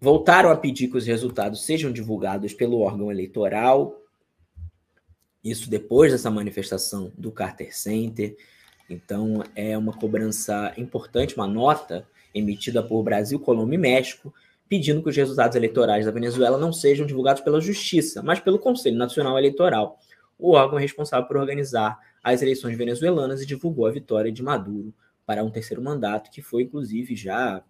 Voltaram a pedir que os resultados sejam divulgados pelo órgão eleitoral. Isso depois dessa manifestação do Carter Center. Então é uma cobrança importante, uma nota emitida por Brasil, Colômbia e México, pedindo que os resultados eleitorais da Venezuela não sejam divulgados pela Justiça, mas pelo Conselho Nacional Eleitoral, o órgão responsável por organizar as eleições venezuelanas e divulgou a vitória de Maduro para um terceiro mandato, que foi inclusive já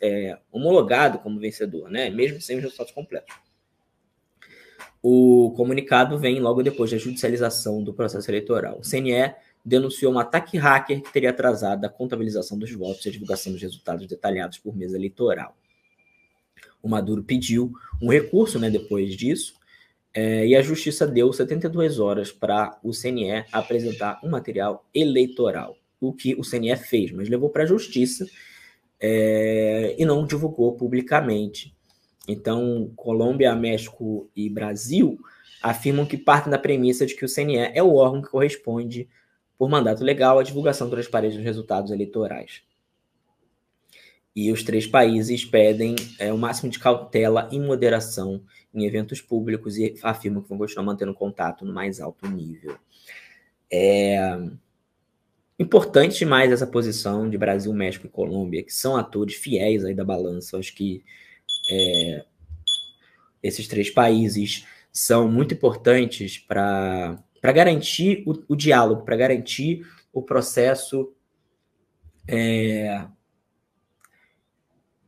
é, homologado como vencedor, né? mesmo sem os resultados completos. O comunicado vem logo depois da judicialização do processo eleitoral. O CNE denunciou um ataque hacker que teria atrasado a contabilização dos votos e a divulgação dos resultados detalhados por mesa eleitoral. O Maduro pediu um recurso né, depois disso, é, e a justiça deu 72 horas para o CNE apresentar um material eleitoral, o que o CNE fez, mas levou para a justiça é, e não divulgou publicamente. Então, Colômbia, México e Brasil afirmam que partem da premissa de que o CNE é o órgão que corresponde por mandato legal a divulgação transparente dos resultados eleitorais. E os três países pedem é, o máximo de cautela e moderação em eventos públicos e afirmam que vão continuar mantendo contato no mais alto nível. É importante demais essa posição de Brasil, México e Colômbia, que são atores fiéis aí da balança. Acho que é, esses três países são muito importantes para para garantir o, o diálogo, para garantir o processo é,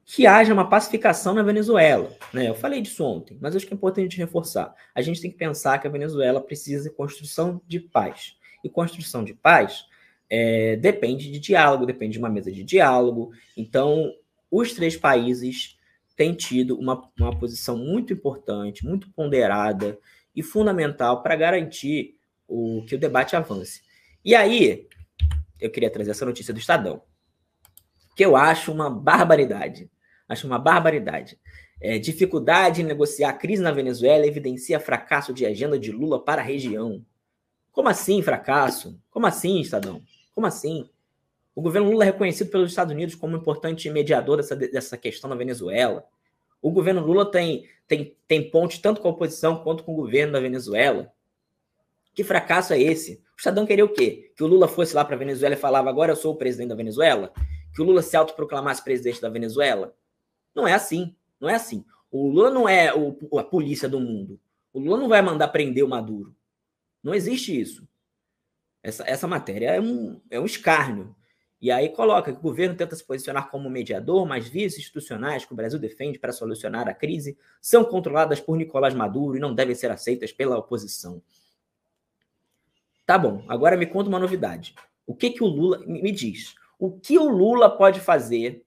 que haja uma pacificação na Venezuela. Né? Eu falei disso ontem, mas acho que é importante reforçar. A gente tem que pensar que a Venezuela precisa de construção de paz. E construção de paz é, depende de diálogo, depende de uma mesa de diálogo. Então, os três países têm tido uma, uma posição muito importante, muito ponderada e fundamental para garantir o que o debate avance. E aí, eu queria trazer essa notícia do Estadão, que eu acho uma barbaridade. Acho uma barbaridade. É, dificuldade em negociar a crise na Venezuela evidencia fracasso de agenda de Lula para a região. Como assim fracasso? Como assim, Estadão? Como assim? O governo Lula é reconhecido pelos Estados Unidos como importante mediador dessa, dessa questão na Venezuela. O governo Lula tem, tem, tem ponte tanto com a oposição quanto com o governo da Venezuela. Que fracasso é esse? O Estadão queria o quê? Que o Lula fosse lá para a Venezuela e falava agora eu sou o presidente da Venezuela? Que o Lula se autoproclamasse presidente da Venezuela? Não é assim. Não é assim. O Lula não é o, a polícia do mundo. O Lula não vai mandar prender o Maduro. Não existe isso. Essa, essa matéria é um, é um escárnio. E aí coloca que o governo tenta se posicionar como mediador, mas vias institucionais que o Brasil defende para solucionar a crise são controladas por Nicolás Maduro e não devem ser aceitas pela oposição. Tá bom, agora me conta uma novidade. O que que o Lula me diz? O que o Lula pode fazer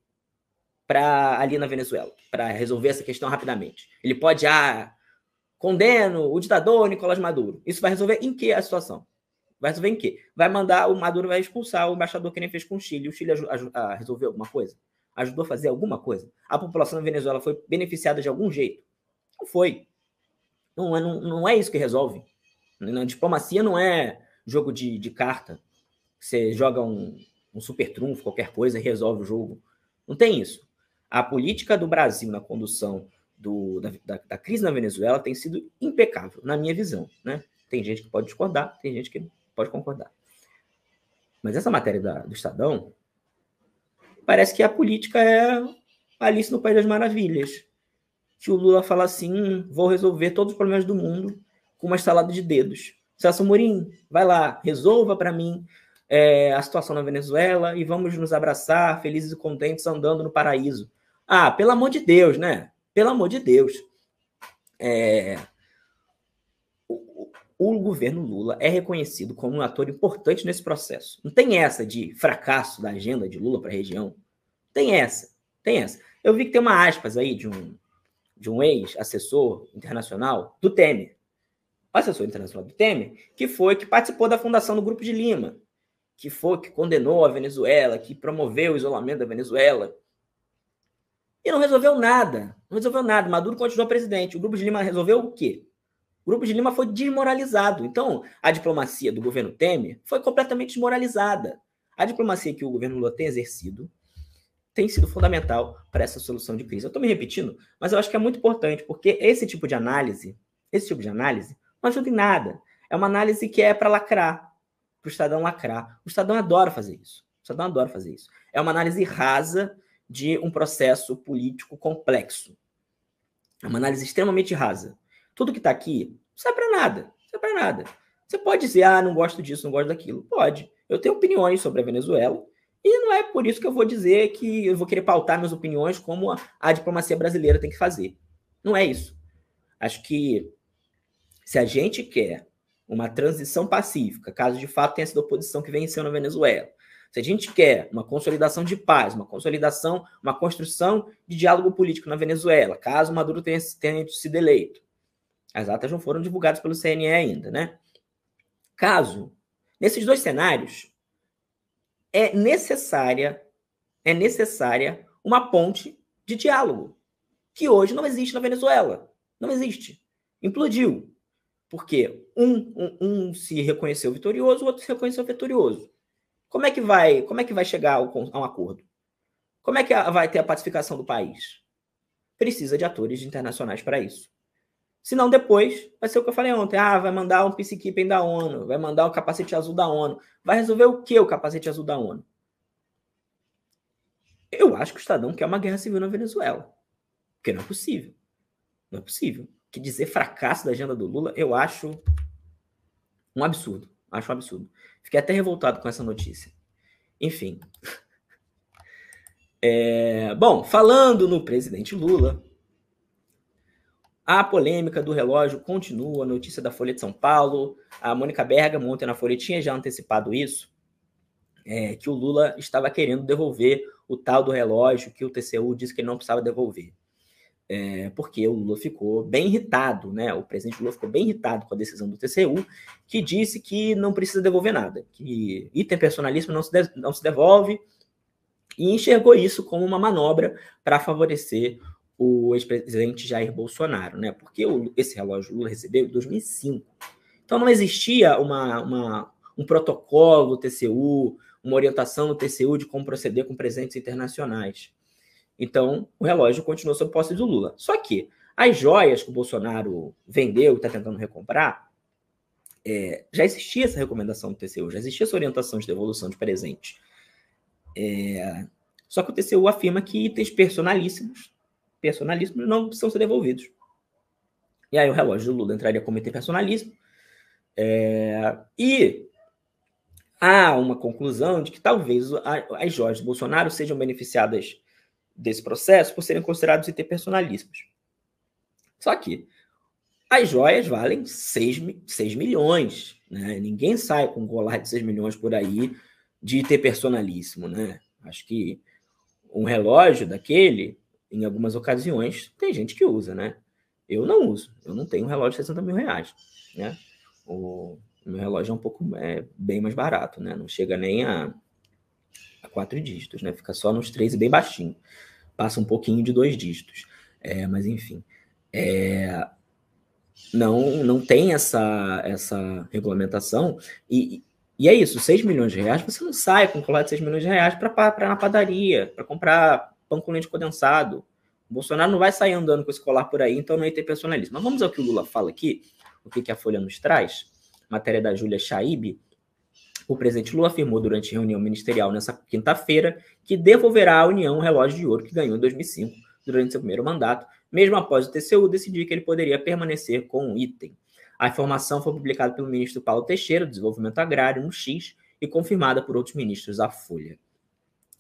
para ali na Venezuela, para resolver essa questão rapidamente? Ele pode ah, condeno o ditador Nicolás Maduro. Isso vai resolver em que a situação? Vai resolver em quê? Vai mandar o Maduro vai expulsar o embaixador que nem fez com o Chile. O Chile ah, resolveu alguma coisa? Ajudou a fazer alguma coisa? A população da Venezuela foi beneficiada de algum jeito? Não foi. Não é, não, não é isso que resolve. Na diplomacia não é jogo de, de carta. Você joga um, um super trunfo, qualquer coisa, resolve o jogo. Não tem isso. A política do Brasil na condução do, da, da, da, crise na Venezuela tem sido impecável, na minha visão. Né? Tem gente que pode discordar, tem gente que pode concordar. Mas essa matéria da, do Estadão parece que a política é Alice no País das Maravilhas. Que o Lula fala assim: hum, vou resolver todos os problemas do mundo com uma estalada de dedos. Celso Mourinho, vai lá, resolva para mim é, a situação na Venezuela e vamos nos abraçar, felizes e contentes, andando no paraíso. Ah, pelo amor de Deus, né? Pelo amor de Deus. É... O, o, o governo Lula é reconhecido como um ator importante nesse processo. Não tem essa de fracasso da agenda de Lula para a região. Tem essa, tem essa. Eu vi que tem uma aspas aí de um, de um ex-assessor internacional do Temer o assessor internacional do Temer, que foi que participou da fundação do Grupo de Lima, que foi que condenou a Venezuela, que promoveu o isolamento da Venezuela. E não resolveu nada. Não resolveu nada. Maduro continuou presidente. O Grupo de Lima resolveu o quê? O Grupo de Lima foi desmoralizado. Então, a diplomacia do governo Temer foi completamente desmoralizada. A diplomacia que o governo Lula tem exercido tem sido fundamental para essa solução de crise. Eu estou me repetindo, mas eu acho que é muito importante, porque esse tipo de análise, esse tipo de análise, não ajuda em nada. É uma análise que é para lacrar, para o Estadão lacrar. O Estadão adora fazer isso. O Estadão adora fazer isso. É uma análise rasa de um processo político complexo. É uma análise extremamente rasa. Tudo que está aqui não serve para nada. Não serve para nada. Você pode dizer, ah, não gosto disso, não gosto daquilo. Pode. Eu tenho opiniões sobre a Venezuela e não é por isso que eu vou dizer que eu vou querer pautar minhas opiniões como a, a diplomacia brasileira tem que fazer. Não é isso. Acho que se a gente quer uma transição pacífica, caso de fato tenha sido a oposição que venceu na Venezuela, se a gente quer uma consolidação de paz, uma consolidação, uma construção de diálogo político na Venezuela, caso Maduro tenha, tenha sido eleito, as atas não foram divulgadas pelo CNE ainda, né? Caso, nesses dois cenários, é necessária, é necessária uma ponte de diálogo, que hoje não existe na Venezuela. Não existe. Implodiu. Porque um, um, um se reconheceu vitorioso, o outro se reconheceu vitorioso. Como é que vai, como é que vai chegar a um acordo? Como é que vai ter a pacificação do país? Precisa de atores internacionais para isso. Senão depois vai ser o que eu falei ontem. Ah, vai mandar um peacekeeping da ONU, vai mandar um capacete azul da ONU. Vai resolver o que o capacete azul da ONU? Eu acho que o Estadão quer uma guerra civil na Venezuela. Porque não é possível. Não é possível que dizer fracasso da agenda do Lula, eu acho um absurdo. Acho um absurdo. Fiquei até revoltado com essa notícia. Enfim. É, bom, falando no presidente Lula, a polêmica do relógio continua. Notícia da Folha de São Paulo. A Mônica Bergamo, ontem na Folha, tinha já antecipado isso. É, que o Lula estava querendo devolver o tal do relógio que o TCU disse que ele não precisava devolver é, porque o Lula ficou bem irritado, né? O presidente Lula ficou bem irritado com a decisão do TCU, que disse que não precisa devolver nada, que item personalista não se, de, não se devolve, e enxergou isso como uma manobra para favorecer o ex-presidente Jair Bolsonaro, né? Porque o, esse relógio Lula recebeu em 2005. Então não existia uma, uma, um protocolo do TCU, uma orientação do TCU de como proceder com presentes internacionais. Então, o relógio continuou sob posse do Lula. Só que as joias que o Bolsonaro vendeu e está tentando recomprar, é, já existia essa recomendação do TCU, já existia essa orientação de devolução de presente. É, só que o TCU afirma que itens personalíssimos, personalíssimos não precisam ser devolvidos. E aí o relógio do Lula entraria como item personalíssimo. É, e há uma conclusão de que talvez as joias do Bolsonaro sejam beneficiadas desse processo por serem considerados interpersonalistas. Só que as joias valem 6, 6 milhões. Né? Ninguém sai com um colar de 6 milhões por aí de interpersonalíssimo. Né? Acho que um relógio daquele, em algumas ocasiões, tem gente que usa, né? Eu não uso. Eu não tenho um relógio de 60 mil reais. Né? O meu relógio é um pouco é, bem mais barato, né? Não chega nem a a quatro dígitos, né? Fica só nos três e bem baixinho. Passa um pouquinho de dois dígitos. É, mas enfim. É, não, não tem essa, essa regulamentação. E, e é isso, 6 milhões de reais, você não sai com colar de 6 milhões de reais para na padaria, para comprar pão com leite condensado. O Bolsonaro não vai sair andando com esse colar por aí, então não ter personalismo. Mas vamos ao que o Lula fala aqui, o que, que a Folha nos traz. Matéria da Júlia Chaib. O presidente Lula afirmou durante reunião ministerial nesta quinta-feira que devolverá à União o relógio de ouro que ganhou em 2005, durante seu primeiro mandato, mesmo após o TCU decidir que ele poderia permanecer com o item. A informação foi publicada pelo ministro Paulo Teixeira, do Desenvolvimento Agrário, no X, e confirmada por outros ministros da Folha.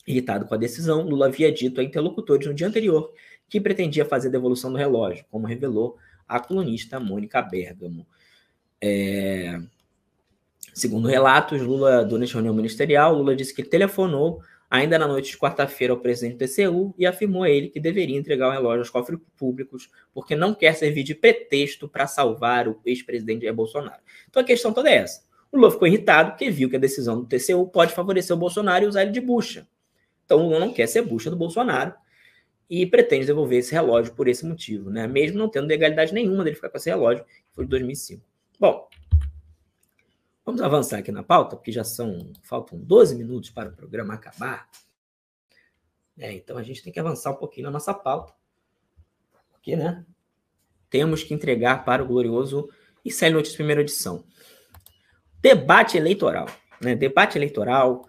Irritado com a decisão, Lula havia dito a interlocutores no dia anterior que pretendia fazer a devolução do relógio, como revelou a colunista Mônica Bergamo. É... Segundo relatos, Lula, durante a reunião ministerial, Lula disse que telefonou ainda na noite de quarta-feira ao presidente do TCU e afirmou a ele que deveria entregar o relógio aos cofres públicos, porque não quer servir de pretexto para salvar o ex-presidente Jair Bolsonaro. Então a questão toda é essa. O Lula ficou irritado porque viu que a decisão do TCU pode favorecer o Bolsonaro e usar ele de bucha. Então o Lula não quer ser bucha do Bolsonaro e pretende devolver esse relógio por esse motivo, né? mesmo não tendo legalidade nenhuma dele ficar com esse relógio, que foi de 2005. Bom, Vamos avançar aqui na pauta, porque já são faltam 12 minutos para o programa acabar. É, então a gente tem que avançar um pouquinho na nossa pauta. Porque, né? Temos que entregar para o glorioso e Célio Notícias primeira edição. Debate eleitoral. Né? Debate eleitoral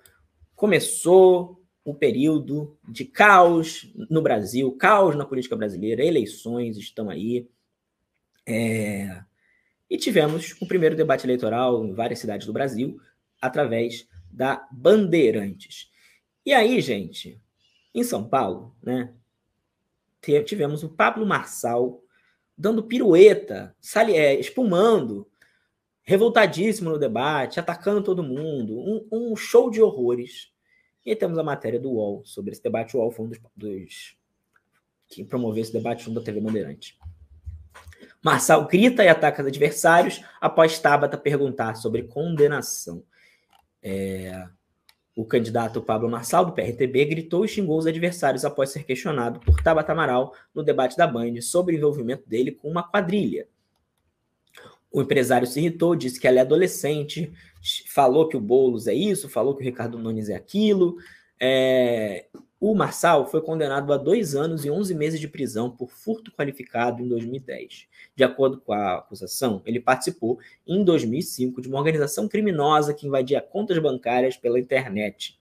começou o período de caos no Brasil, caos na política brasileira, eleições estão aí. É, e tivemos o primeiro debate eleitoral em várias cidades do Brasil, através da Bandeirantes. E aí, gente, em São Paulo, né, tivemos o Pablo Marçal dando pirueta, é, espumando, revoltadíssimo no debate, atacando todo mundo, um, um, show de horrores. E aí temos a matéria do UOL sobre esse debate. O UOL foi um dos, dos que promoveu esse debate junto da TV Bandeirantes Marçal grita e ataca os adversários após Tabata perguntar sobre condenação. É... O candidato Pablo Marçal, do PRTB, gritou e xingou os adversários após ser questionado por Tabata Amaral no debate da Band sobre o envolvimento dele com uma quadrilha. O empresário se irritou, disse que ela é adolescente, falou que o Boulos é isso, falou que o Ricardo Nunes é aquilo, é, o Marçal foi condenado a dois anos e onze meses de prisão por furto qualificado em 2010. De acordo com a acusação, ele participou, em 2005, de uma organização criminosa que invadia contas bancárias pela internet.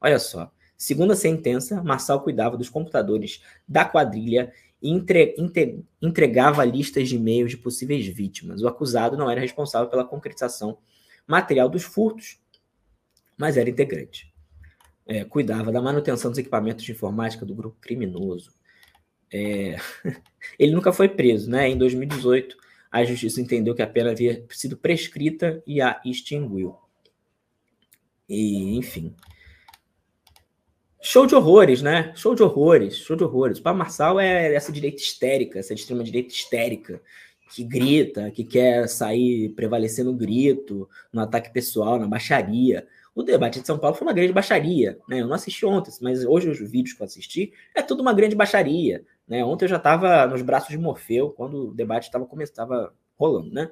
Olha só, segundo a sentença, Marçal cuidava dos computadores da quadrilha e entre, entre, entregava listas de e-mails de possíveis vítimas. O acusado não era responsável pela concretização material dos furtos, mas era integrante é, cuidava da manutenção dos equipamentos de informática do grupo criminoso. É... ele nunca foi preso, né? Em 2018, a justiça entendeu que a pena havia sido prescrita e a extinguiu. E, enfim. Show de horrores, né? Show de horrores, show de horrores. O Pablo Marçal é essa direita histérica, essa extrema-direita histérica, que grita, que quer sair prevalecendo o grito, no ataque pessoal, na baixaria. O debate de São Paulo foi uma grande baixaria, né? Eu não assisti ontem, mas hoje os vídeos que eu assisti é tudo uma grande baixaria, né? Ontem eu já estava nos braços de Morfeu quando o debate estava começava rolando, né?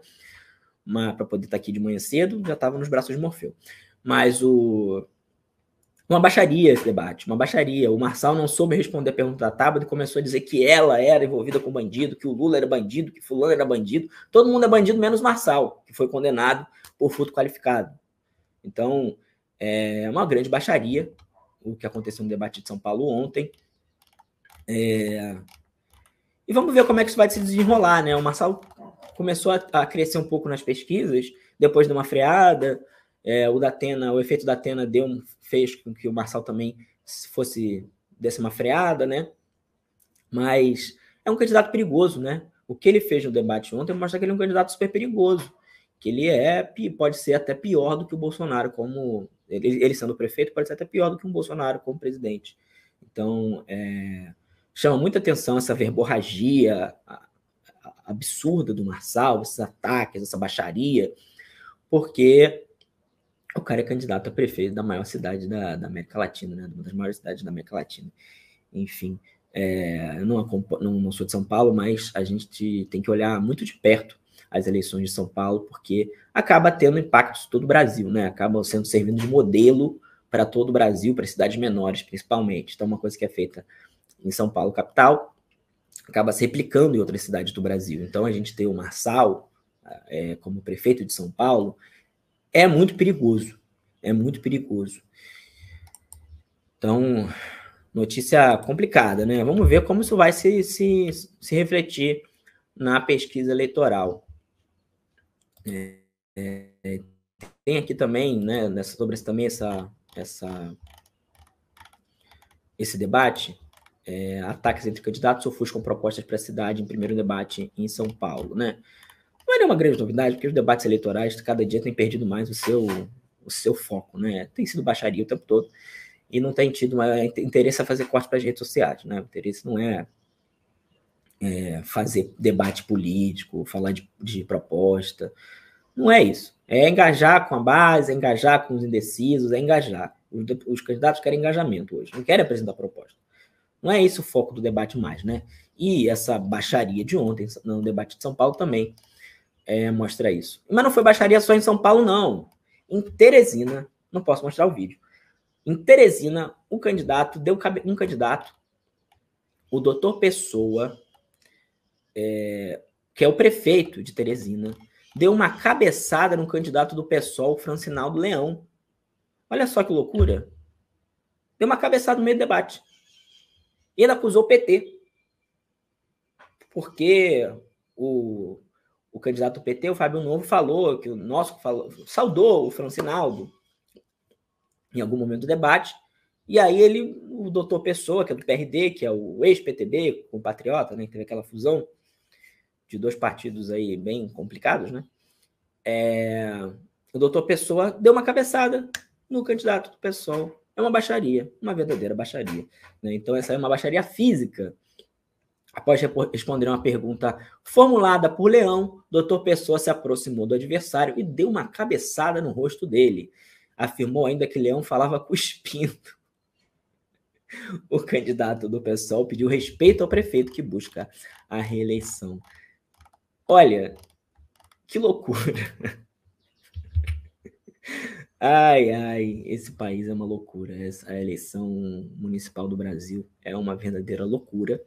Para poder estar tá aqui de manhã cedo, já estava nos braços de Morfeu. Mas o uma baixaria esse debate, uma baixaria. O Marçal não soube responder a pergunta da Tábua e começou a dizer que ela era envolvida com bandido, que o Lula era bandido, que fulano era bandido. Todo mundo é bandido, menos Marçal, que foi condenado por furto qualificado. Então, é uma grande baixaria o que aconteceu no debate de São Paulo ontem. É... E vamos ver como é que isso vai se desenrolar, né? O Marçal começou a, a crescer um pouco nas pesquisas, depois de uma freada. É, o da Atena, o efeito da Atena deu, fez com que o Marçal também fosse desse uma freada, né? Mas é um candidato perigoso, né? O que ele fez no debate ontem mostra que ele é um candidato super perigoso, que ele é pode ser até pior do que o Bolsonaro como ele, ele sendo prefeito pode ser até pior do que um Bolsonaro como presidente. Então, é, chama muita atenção essa verborragia absurda do Marçal, esses ataques, essa baixaria, porque o cara é candidato a prefeito da maior cidade da, da América Latina, né? Uma das maiores cidades da América Latina. Enfim, é, eu não, não, não sou de São Paulo, mas a gente tem que olhar muito de perto as eleições de São Paulo, porque acaba tendo impacto em todo o Brasil, né? Acaba sendo servindo de modelo para todo o Brasil, para cidades menores, principalmente. Então, uma coisa que é feita em São Paulo, capital, acaba se replicando em outras cidades do Brasil. Então, a gente ter o Marçal é, como prefeito de São Paulo é muito perigoso. É muito perigoso. Então, notícia complicada, né? Vamos ver como isso vai se, se, se refletir na pesquisa eleitoral. É, é, tem aqui também, né, nessa, sobre também essa, essa, esse debate, é, ataques entre candidatos ofuscam propostas para a cidade em primeiro debate em São Paulo, né? Não é uma grande novidade, porque os debates eleitorais cada dia têm perdido mais o seu, o seu foco, né? Tem sido baixaria o tempo todo e não tem tido mais interesse a fazer corte para as redes sociais, né? O interesse não é é, fazer debate político, falar de, de proposta. Não é isso. É engajar com a base, é engajar com os indecisos, é engajar. Os, os candidatos querem engajamento hoje, não querem apresentar proposta. Não é esse o foco do debate mais, né? E essa baixaria de ontem, no debate de São Paulo também, é, mostra isso. Mas não foi baixaria só em São Paulo, não. Em Teresina, não posso mostrar o vídeo. Em Teresina, o candidato deu um candidato, o doutor Pessoa, é, que é o prefeito de Teresina, deu uma cabeçada no candidato do PSOL, Francinaldo Leão. Olha só que loucura. Deu uma cabeçada no meio do debate. E ainda acusou o PT. Porque o, o candidato do PT, o Fábio Novo, falou que o nosso falou, saudou o Francinaldo em algum momento do debate. E aí ele, o doutor Pessoa, que é do PRD, que é o ex-PTB, compatriota, né, que teve aquela fusão, de dois partidos aí bem complicados, né? É, o doutor Pessoa deu uma cabeçada no candidato do pessoal. É uma baixaria, uma verdadeira baixaria. Né? Então, essa é uma baixaria física. Após responder uma pergunta formulada por Leão, doutor Pessoa se aproximou do adversário e deu uma cabeçada no rosto dele. Afirmou ainda que Leão falava cuspindo. O candidato do pessoal pediu respeito ao prefeito que busca a reeleição. Olha, que loucura. Ai, ai, esse país é uma loucura. Essa, a eleição municipal do Brasil é uma verdadeira loucura.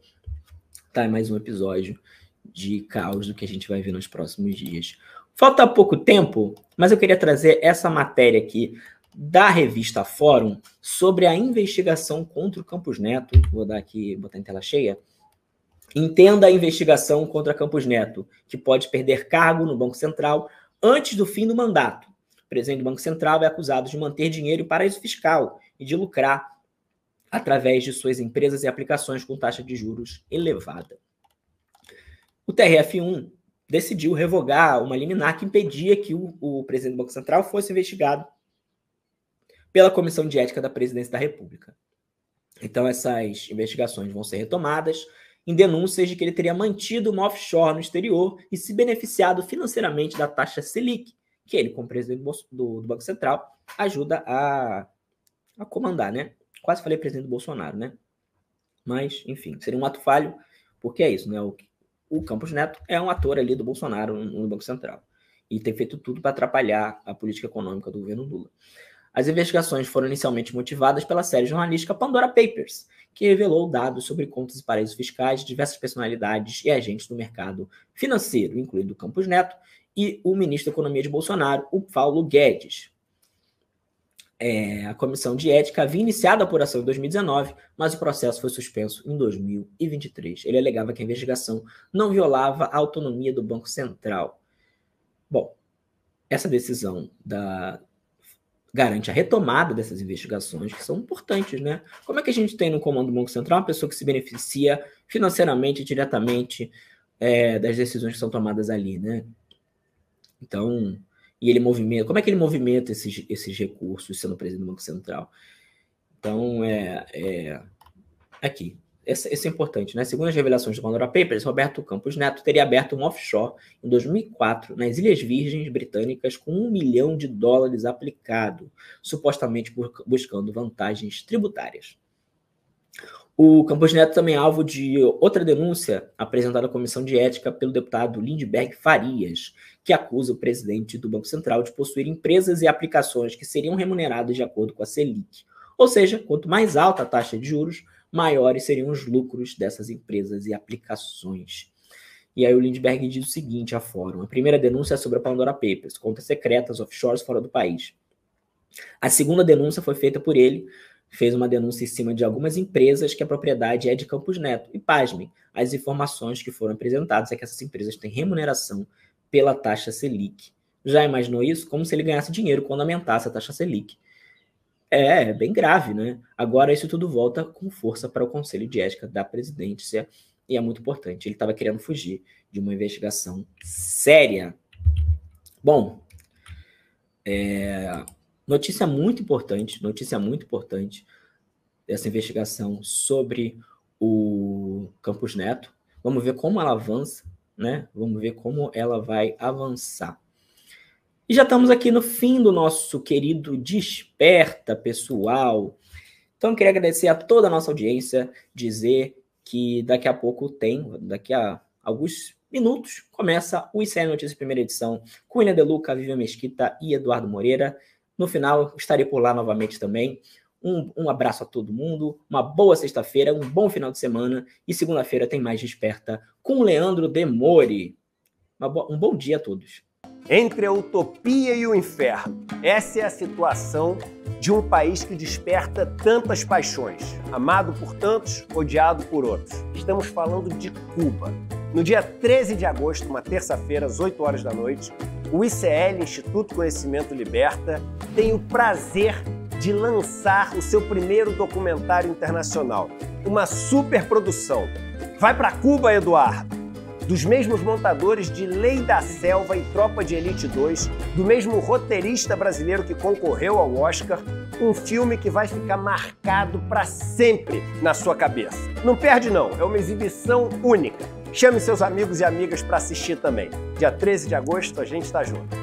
Tá, é mais um episódio de caos do que a gente vai ver nos próximos dias. Falta pouco tempo, mas eu queria trazer essa matéria aqui da revista Fórum sobre a investigação contra o Campos Neto. Vou dar aqui, botar em tela cheia Entenda a investigação contra Campos Neto, que pode perder cargo no Banco Central antes do fim do mandato. O presidente do Banco Central é acusado de manter dinheiro para paraíso fiscal e de lucrar através de suas empresas e aplicações com taxa de juros elevada. O TRF1 decidiu revogar uma liminar que impedia que o, o presidente do Banco Central fosse investigado pela Comissão de Ética da Presidência da República. Então, essas investigações vão ser retomadas em denúncias de que ele teria mantido uma offshore no exterior e se beneficiado financeiramente da taxa Selic, que ele, como presidente do, Banco Central, ajuda a, a comandar, né? Quase falei presidente do Bolsonaro, né? Mas, enfim, seria um ato falho, porque é isso, né? O, o Campos Neto é um ator ali do Bolsonaro no, no Banco Central. E tem feito tudo para atrapalhar a política econômica do governo Lula. As investigações foram inicialmente motivadas pela série jornalística Pandora Papers, que revelou dados sobre contas e paraísos fiscais de diversas personalidades e agentes do mercado financeiro, incluindo o Campos Neto e o ministro da Economia de Bolsonaro, o Paulo Guedes. É, a comissão de ética havia iniciado a apuração em 2019, mas o processo foi suspenso em 2023. Ele alegava que a investigação não violava a autonomia do Banco Central. Bom, essa decisão da, garante a retomada dessas investigações, que são importantes, né? Como é que a gente tem no comando do Banco Central uma pessoa que se beneficia financeiramente, diretamente é, das decisões que são tomadas ali, né? Então, e ele movimenta, como é que ele movimenta esses, esses recursos sendo presidente do Banco Central? Então, é, é aqui, esse, esse, é importante, né? Segundo as revelações do Pandora Papers, Roberto Campos Neto teria aberto um offshore em 2004 nas Ilhas Virgens Britânicas com um milhão de dólares aplicado, supostamente buscando vantagens tributárias. O Campos Neto também é alvo de outra denúncia apresentada à Comissão de Ética pelo deputado Lindbergh Farias, que acusa o presidente do Banco Central de possuir empresas e aplicações que seriam remuneradas de acordo com a Selic. Ou seja, quanto mais alta a taxa de juros, maiores seriam os lucros dessas empresas e aplicações. E aí o Lindbergh diz o seguinte à fórum: a primeira denúncia é sobre a Pandora Papers, contas secretas, offshores fora do país. A segunda denúncia foi feita por ele, fez uma denúncia em cima de algumas empresas que a propriedade é de Campos Neto. E pasmem, as informações que foram apresentadas é que essas empresas têm remuneração pela taxa Selic. Já imaginou isso? Como se ele ganhasse dinheiro quando aumentasse a taxa Selic. É, é bem grave, né? Agora isso tudo volta com força para o Conselho de Ética da Presidência e é muito importante. Ele estava querendo fugir de uma investigação séria. Bom, é, notícia muito importante, notícia muito importante dessa investigação sobre o Campos Neto. Vamos ver como ela avança, né? Vamos ver como ela vai avançar. E já estamos aqui no fim do nosso querido Desperta, pessoal. Então, eu queria agradecer a toda a nossa audiência, dizer que daqui a pouco tem, daqui a alguns minutos, começa o ICL Notícias Primeira Edição, com Ilha De Luca, Vivian Mesquita e Eduardo Moreira. No final, estarei por lá novamente também. Um, um abraço a todo mundo, uma boa sexta-feira, um bom final de semana e segunda-feira tem mais Desperta com Leandro Demore. um bom dia a todos entre a utopia e o inferno. Essa é a situação de um país que desperta tantas paixões, amado por tantos, odiado por outros. Estamos falando de Cuba. No dia 13 de agosto, uma terça-feira, às 8 horas da noite, o ICL, Instituto Conhecimento Liberta, tem o prazer de lançar o seu primeiro documentário internacional, uma super produção. Vai para Cuba, Eduardo! dos mesmos montadores de Lei da Selva e Tropa de Elite 2, do mesmo roteirista brasileiro que concorreu ao Oscar, um filme que vai ficar marcado para sempre na sua cabeça. Não perde não, é uma exibição única. Chame seus amigos e amigas para assistir também. Dia 13 de agosto a gente está junto.